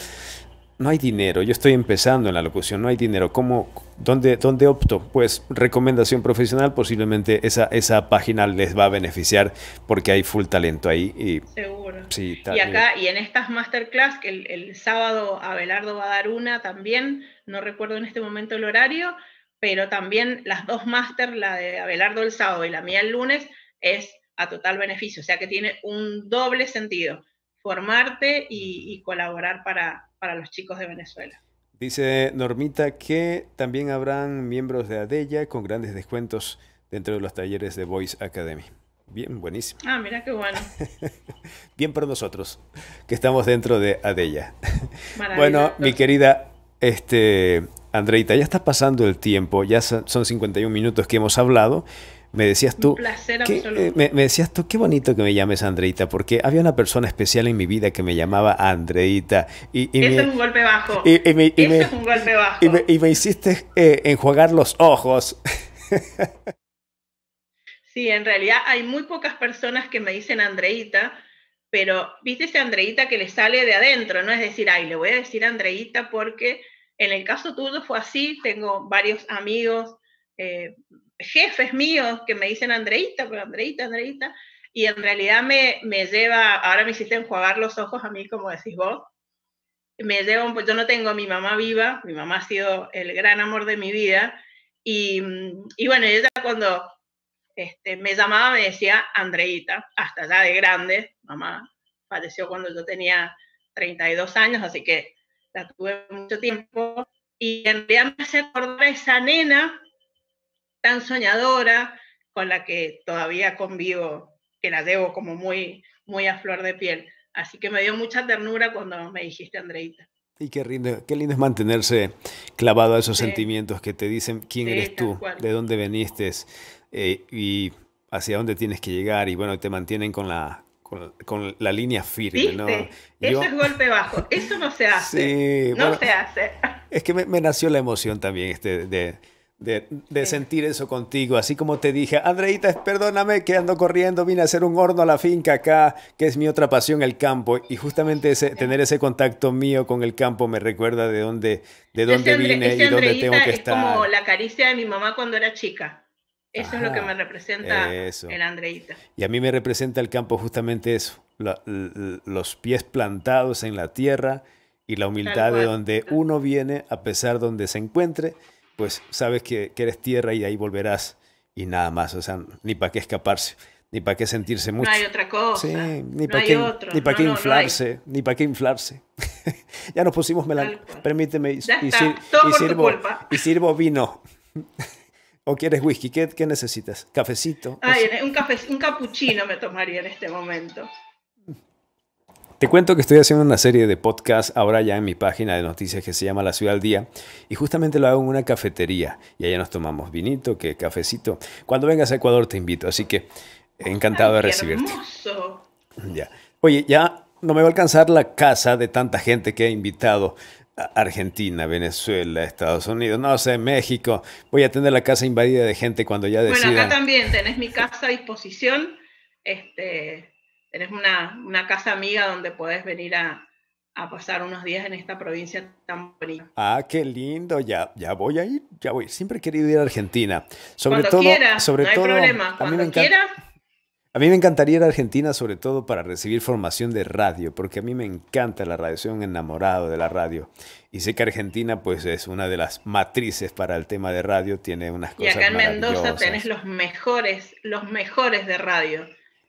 no hay dinero, yo estoy empezando en la locución, no hay dinero, ¿cómo, dónde, dónde opto? Pues recomendación profesional, posiblemente esa, esa página les va a beneficiar porque hay full talento ahí. Y, Seguro. y acá, eh, y en estas masterclass, que el, sábado Abelardo va a dar una también, no recuerdo en este momento el horario, pero también las dos master, la de Abelardo el sábado y la mía el lunes, es a total beneficio, o sea que tiene un doble sentido formarte y, colaborar para, para los chicos de Venezuela. Dice Normita que también habrán miembros de Adella con grandes descuentos dentro de los talleres de Voice Academy. Bien, buenísimo. Ah, mira qué bueno. Bien por nosotros, que estamos dentro de Adella. Bueno, mi querida este, Andreita, ya está pasando el tiempo, ya son 51 minutos que hemos hablado. Me decías tú, eh, me, decías tú, qué bonito que me llames Andreita, porque había una persona especial en mi vida que me llamaba Andreita. Y, me, es un golpe bajo. Y, me, Y me, hiciste eh, enjuagar los ojos. sí, en realidad hay muy pocas personas que me dicen Andreita, pero viste ese Andreita que le sale de adentro, no es decir, ay, le voy a decir Andreita porque en el caso tuyo fue así, tengo varios amigos. Eh, jefes míos que me dicen Andreita, pero Andreita, Andreita, y en realidad me, me lleva, ahora me hiciste enjuagar los ojos a mí, como decís vos, me lleva un, yo no tengo a mi mamá viva, mi mamá ha sido el gran amor de mi vida, y, y bueno, ella cuando este, me llamaba me decía Andreita, hasta ya de grande, mamá falleció cuando yo tenía 32 años, así que la tuve mucho tiempo, y en realidad me hace acordar a esa nena tan soñadora, con la que todavía convivo, que la debo como muy, muy a flor de piel. Así que me dio mucha ternura cuando me dijiste, Andreita. Y qué lindo, qué lindo es mantenerse clavado a esos sentimientos que te dicen quién eres tú, de dónde veniste eh, y hacia dónde tienes que llegar. Y bueno, te mantienen con la, con, con la línea firme. ¿Viste? Eso es golpe bajo, eso no se hace. no se hace. Es que me, nació la emoción también este, de de, sentir eso contigo. Así como te dije, Andreita, perdóname que ando corriendo, vine a hacer un horno a la finca acá, que es mi otra pasión, el campo. Y justamente ese, tener ese contacto mío con el campo me recuerda de dónde, de dónde vine y dónde tengo que estar. Es como la caricia de mi mamá cuando era chica. Eso es lo que me representa el Andreita. Y a mí me representa el campo justamente eso, los pies plantados en la tierra y la humildad de donde uno viene a pesar de donde se encuentre pues sabes que, eres tierra y ahí volverás y nada más, o sea, ni para qué escaparse, ni para qué sentirse mucho. No hay otra cosa. ni para qué, ni para qué inflarse, ni para qué inflarse. ya nos pusimos melancólicos. Permíteme, y, y, sirvo, vino. ¿O quieres whisky? ¿Qué, necesitas? ¿Cafecito? Ay, un, un capuchino me tomaría en este momento. Te cuento que estoy haciendo una serie de podcasts ahora ya en mi página de noticias que se llama La Ciudad al Día y justamente lo hago en una cafetería y allá nos tomamos vinito, que cafecito. Cuando vengas a Ecuador te invito, así que encantado de recibirte. Ya. Oye, ya no me va a alcanzar la casa de tanta gente que he invitado. a Argentina, Venezuela, Estados Unidos, no sé, México. Voy a tener la casa invadida de gente cuando ya decida. Bueno, acá también tenés mi casa a disposición. Este, Tienes una, casa amiga donde puedes venir a, pasar unos días en esta provincia tan bonita. Ah, qué lindo, ya, ya voy a ir, ya voy. Siempre he querido ir a Argentina. Sobre todo, sobre no hay problema. Cuando a mí A mí me encantaría ir a Argentina, sobre todo para recibir formación de radio, porque a mí me encanta la radio, soy un enamorado de la radio. Y sé que Argentina, pues, es una de las matrices para el tema de radio, tiene unas cosas. Y acá en Mendoza tenés los mejores, los mejores de radio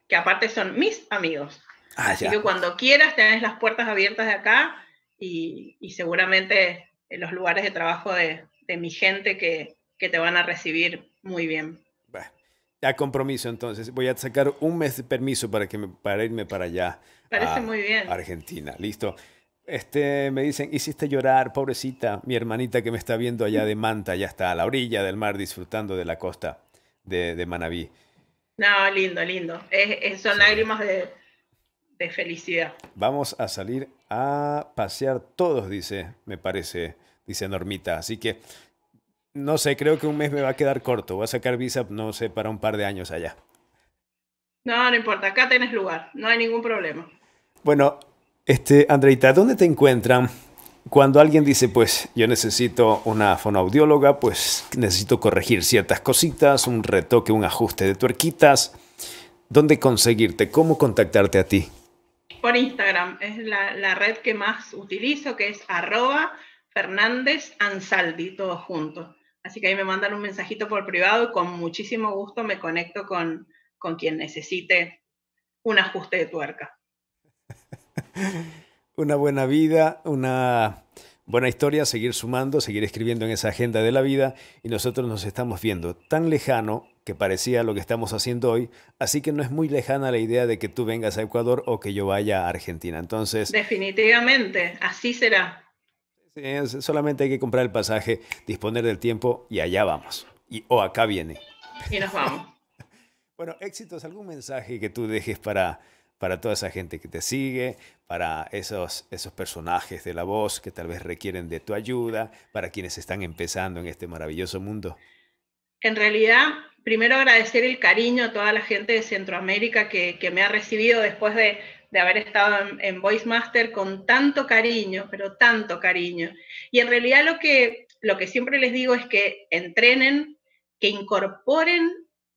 que aparte son mis amigos. Así ah, que cuando quieras tenés las puertas abiertas de acá y, seguramente en eh, los lugares de trabajo de, mi gente que, te van a recibir muy bien. a compromiso entonces. Voy a sacar un mes de permiso para, que me, para irme para allá. a, muy bien. Argentina, listo. Este, me dicen, hiciste llorar, pobrecita, mi hermanita que me está viendo allá de Manta, ya está a la orilla del mar disfrutando de la costa de, de Manabí. No, lindo, lindo. son lágrimas de, de, felicidad. Vamos a salir a pasear todos, dice, me parece, dice Normita. Así que, no sé, creo que un mes me va a quedar corto. Voy a sacar visa, no sé, para un par de años allá. No, no importa, acá tenés lugar, no hay ningún problema. Bueno, este, Andreita, ¿dónde te encuentran? Cuando alguien dice, pues yo necesito una fonoaudióloga, pues necesito corregir ciertas cositas, un retoque, un ajuste de tuerquitas, ¿dónde conseguirte? ¿Cómo contactarte a ti? Por Instagram, es la, red que más utilizo, que es arroba Fernández Ansaldi, todo junto. Así que ahí me mandan un mensajito por privado y con muchísimo gusto me conecto con, con quien necesite un ajuste de tuerca. una buena vida, una buena historia, seguir sumando, seguir escribiendo en esa agenda de la vida y nosotros nos estamos viendo tan lejano que parecía lo que estamos haciendo hoy, así que no es muy lejana la idea de que tú vengas a Ecuador o que yo vaya a Argentina. Entonces, definitivamente, así será. solamente hay que comprar el pasaje, disponer del tiempo y allá vamos. Y o acá viene. Y nos vamos. bueno, éxitos, algún mensaje que tú dejes para para toda esa gente que te sigue, para esos, esos personajes de la voz que tal vez requieren de tu ayuda, para quienes están empezando en este maravilloso mundo? En realidad, primero agradecer el cariño a toda la gente de Centroamérica que, me ha recibido después de, haber estado en, Voice Master con tanto cariño, pero tanto cariño. Y en realidad lo que, lo que siempre les digo es que entrenen, que incorporen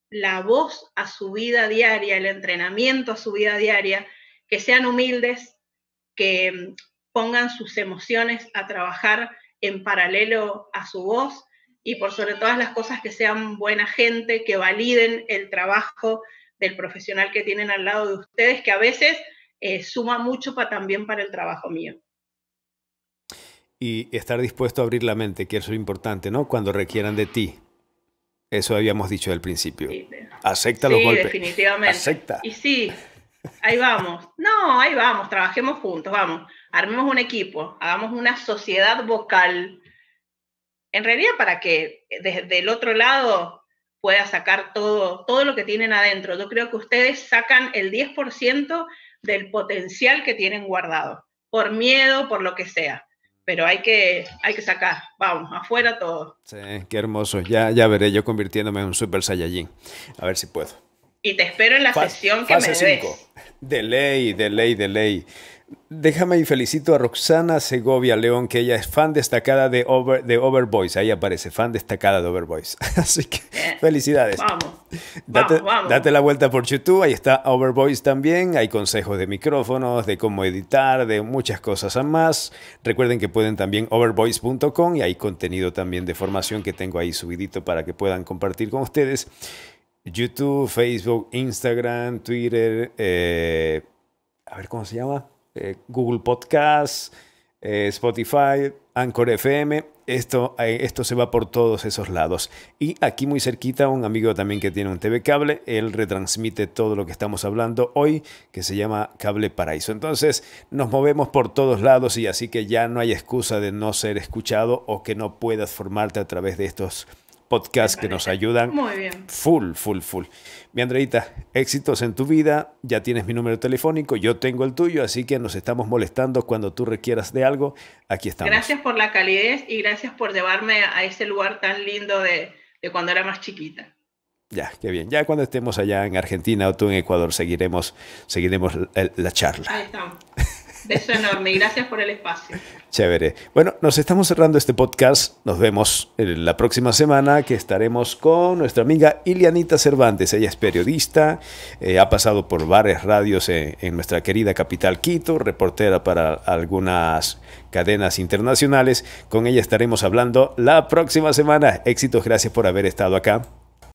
la voz a su vida diaria, el entrenamiento a su vida diaria, que sean humildes, que mm, pongan sus emociones a trabajar en paralelo a su voz y por sobre todas las cosas que sean buena gente, que validen el trabajo del profesional que tienen al lado de ustedes, que a veces eh, suma mucho para también para el trabajo mío. Y estar dispuesto a abrir la mente, que eso es importante, ¿no? Cuando requieran de ti. Eso habíamos dicho al principio. Acepta los golpes. definitivamente. Acepta. Y sí, ahí vamos. No, ahí vamos, trabajemos juntos, vamos. Armemos un equipo, hagamos una sociedad vocal. En realidad, para que desde el otro lado pueda sacar todo, todo lo que tienen adentro. Yo creo que ustedes sacan el 10% del potencial que tienen guardado, por miedo, por lo que sea pero hay que, hay que sacar, vamos, afuera todo. Sí, qué hermoso. Ya, ya veré yo convirtiéndome en un super saiyajin. A ver si puedo. Y te espero en la sesión que me des. De ley, de ley, de ley. Déjame y felicito a Roxana Segovia León, que ella es fan destacada de, Over, Ahí aparece, fan destacada de Overboys. Así que eh, felicidades. Vamos. Date, la vuelta por YouTube. Ahí está Overboys también. Hay consejos de micrófonos, de cómo editar, de muchas cosas más. Recuerden que pueden también overboys.com y hay contenido también de formación que tengo ahí subidito para que puedan compartir con ustedes. YouTube, Facebook, Instagram, Twitter. Eh, a ver cómo se llama. Eh, Google Podcast, eh, Spotify, Anchor FM. Esto, eh, esto se va por todos esos lados. Y aquí muy cerquita un amigo también que tiene un TV cable, él retransmite todo lo que estamos hablando hoy, que se llama Cable Paraíso. Entonces nos movemos por todos lados y así que ya no hay excusa de no ser escuchado o que no puedas formarte a través de estos podcast que nos ayudan. Muy bien. Full, full, full. Mi Andreita, éxitos en tu vida. Ya tienes mi número telefónico, yo tengo el tuyo, así que nos estamos molestando cuando tú requieras de algo. Aquí estamos. Gracias por la calidez y gracias por llevarme a ese lugar tan lindo de, cuando era más chiquita. Ya, qué bien. Ya cuando estemos allá en Argentina o tú en Ecuador seguiremos, seguiremos la charla. Ahí estamos. Beso enorme y gracias por el espacio. Chévere. Bueno, nos estamos cerrando este podcast. Nos vemos eh, la próxima semana que estaremos con nuestra amiga Ilianita Cervantes. Ella es periodista, eh, ha pasado por varias radios en, eh, en nuestra querida capital Quito, reportera para algunas cadenas internacionales. Con ella estaremos hablando la próxima semana. Éxitos, gracias por haber estado acá.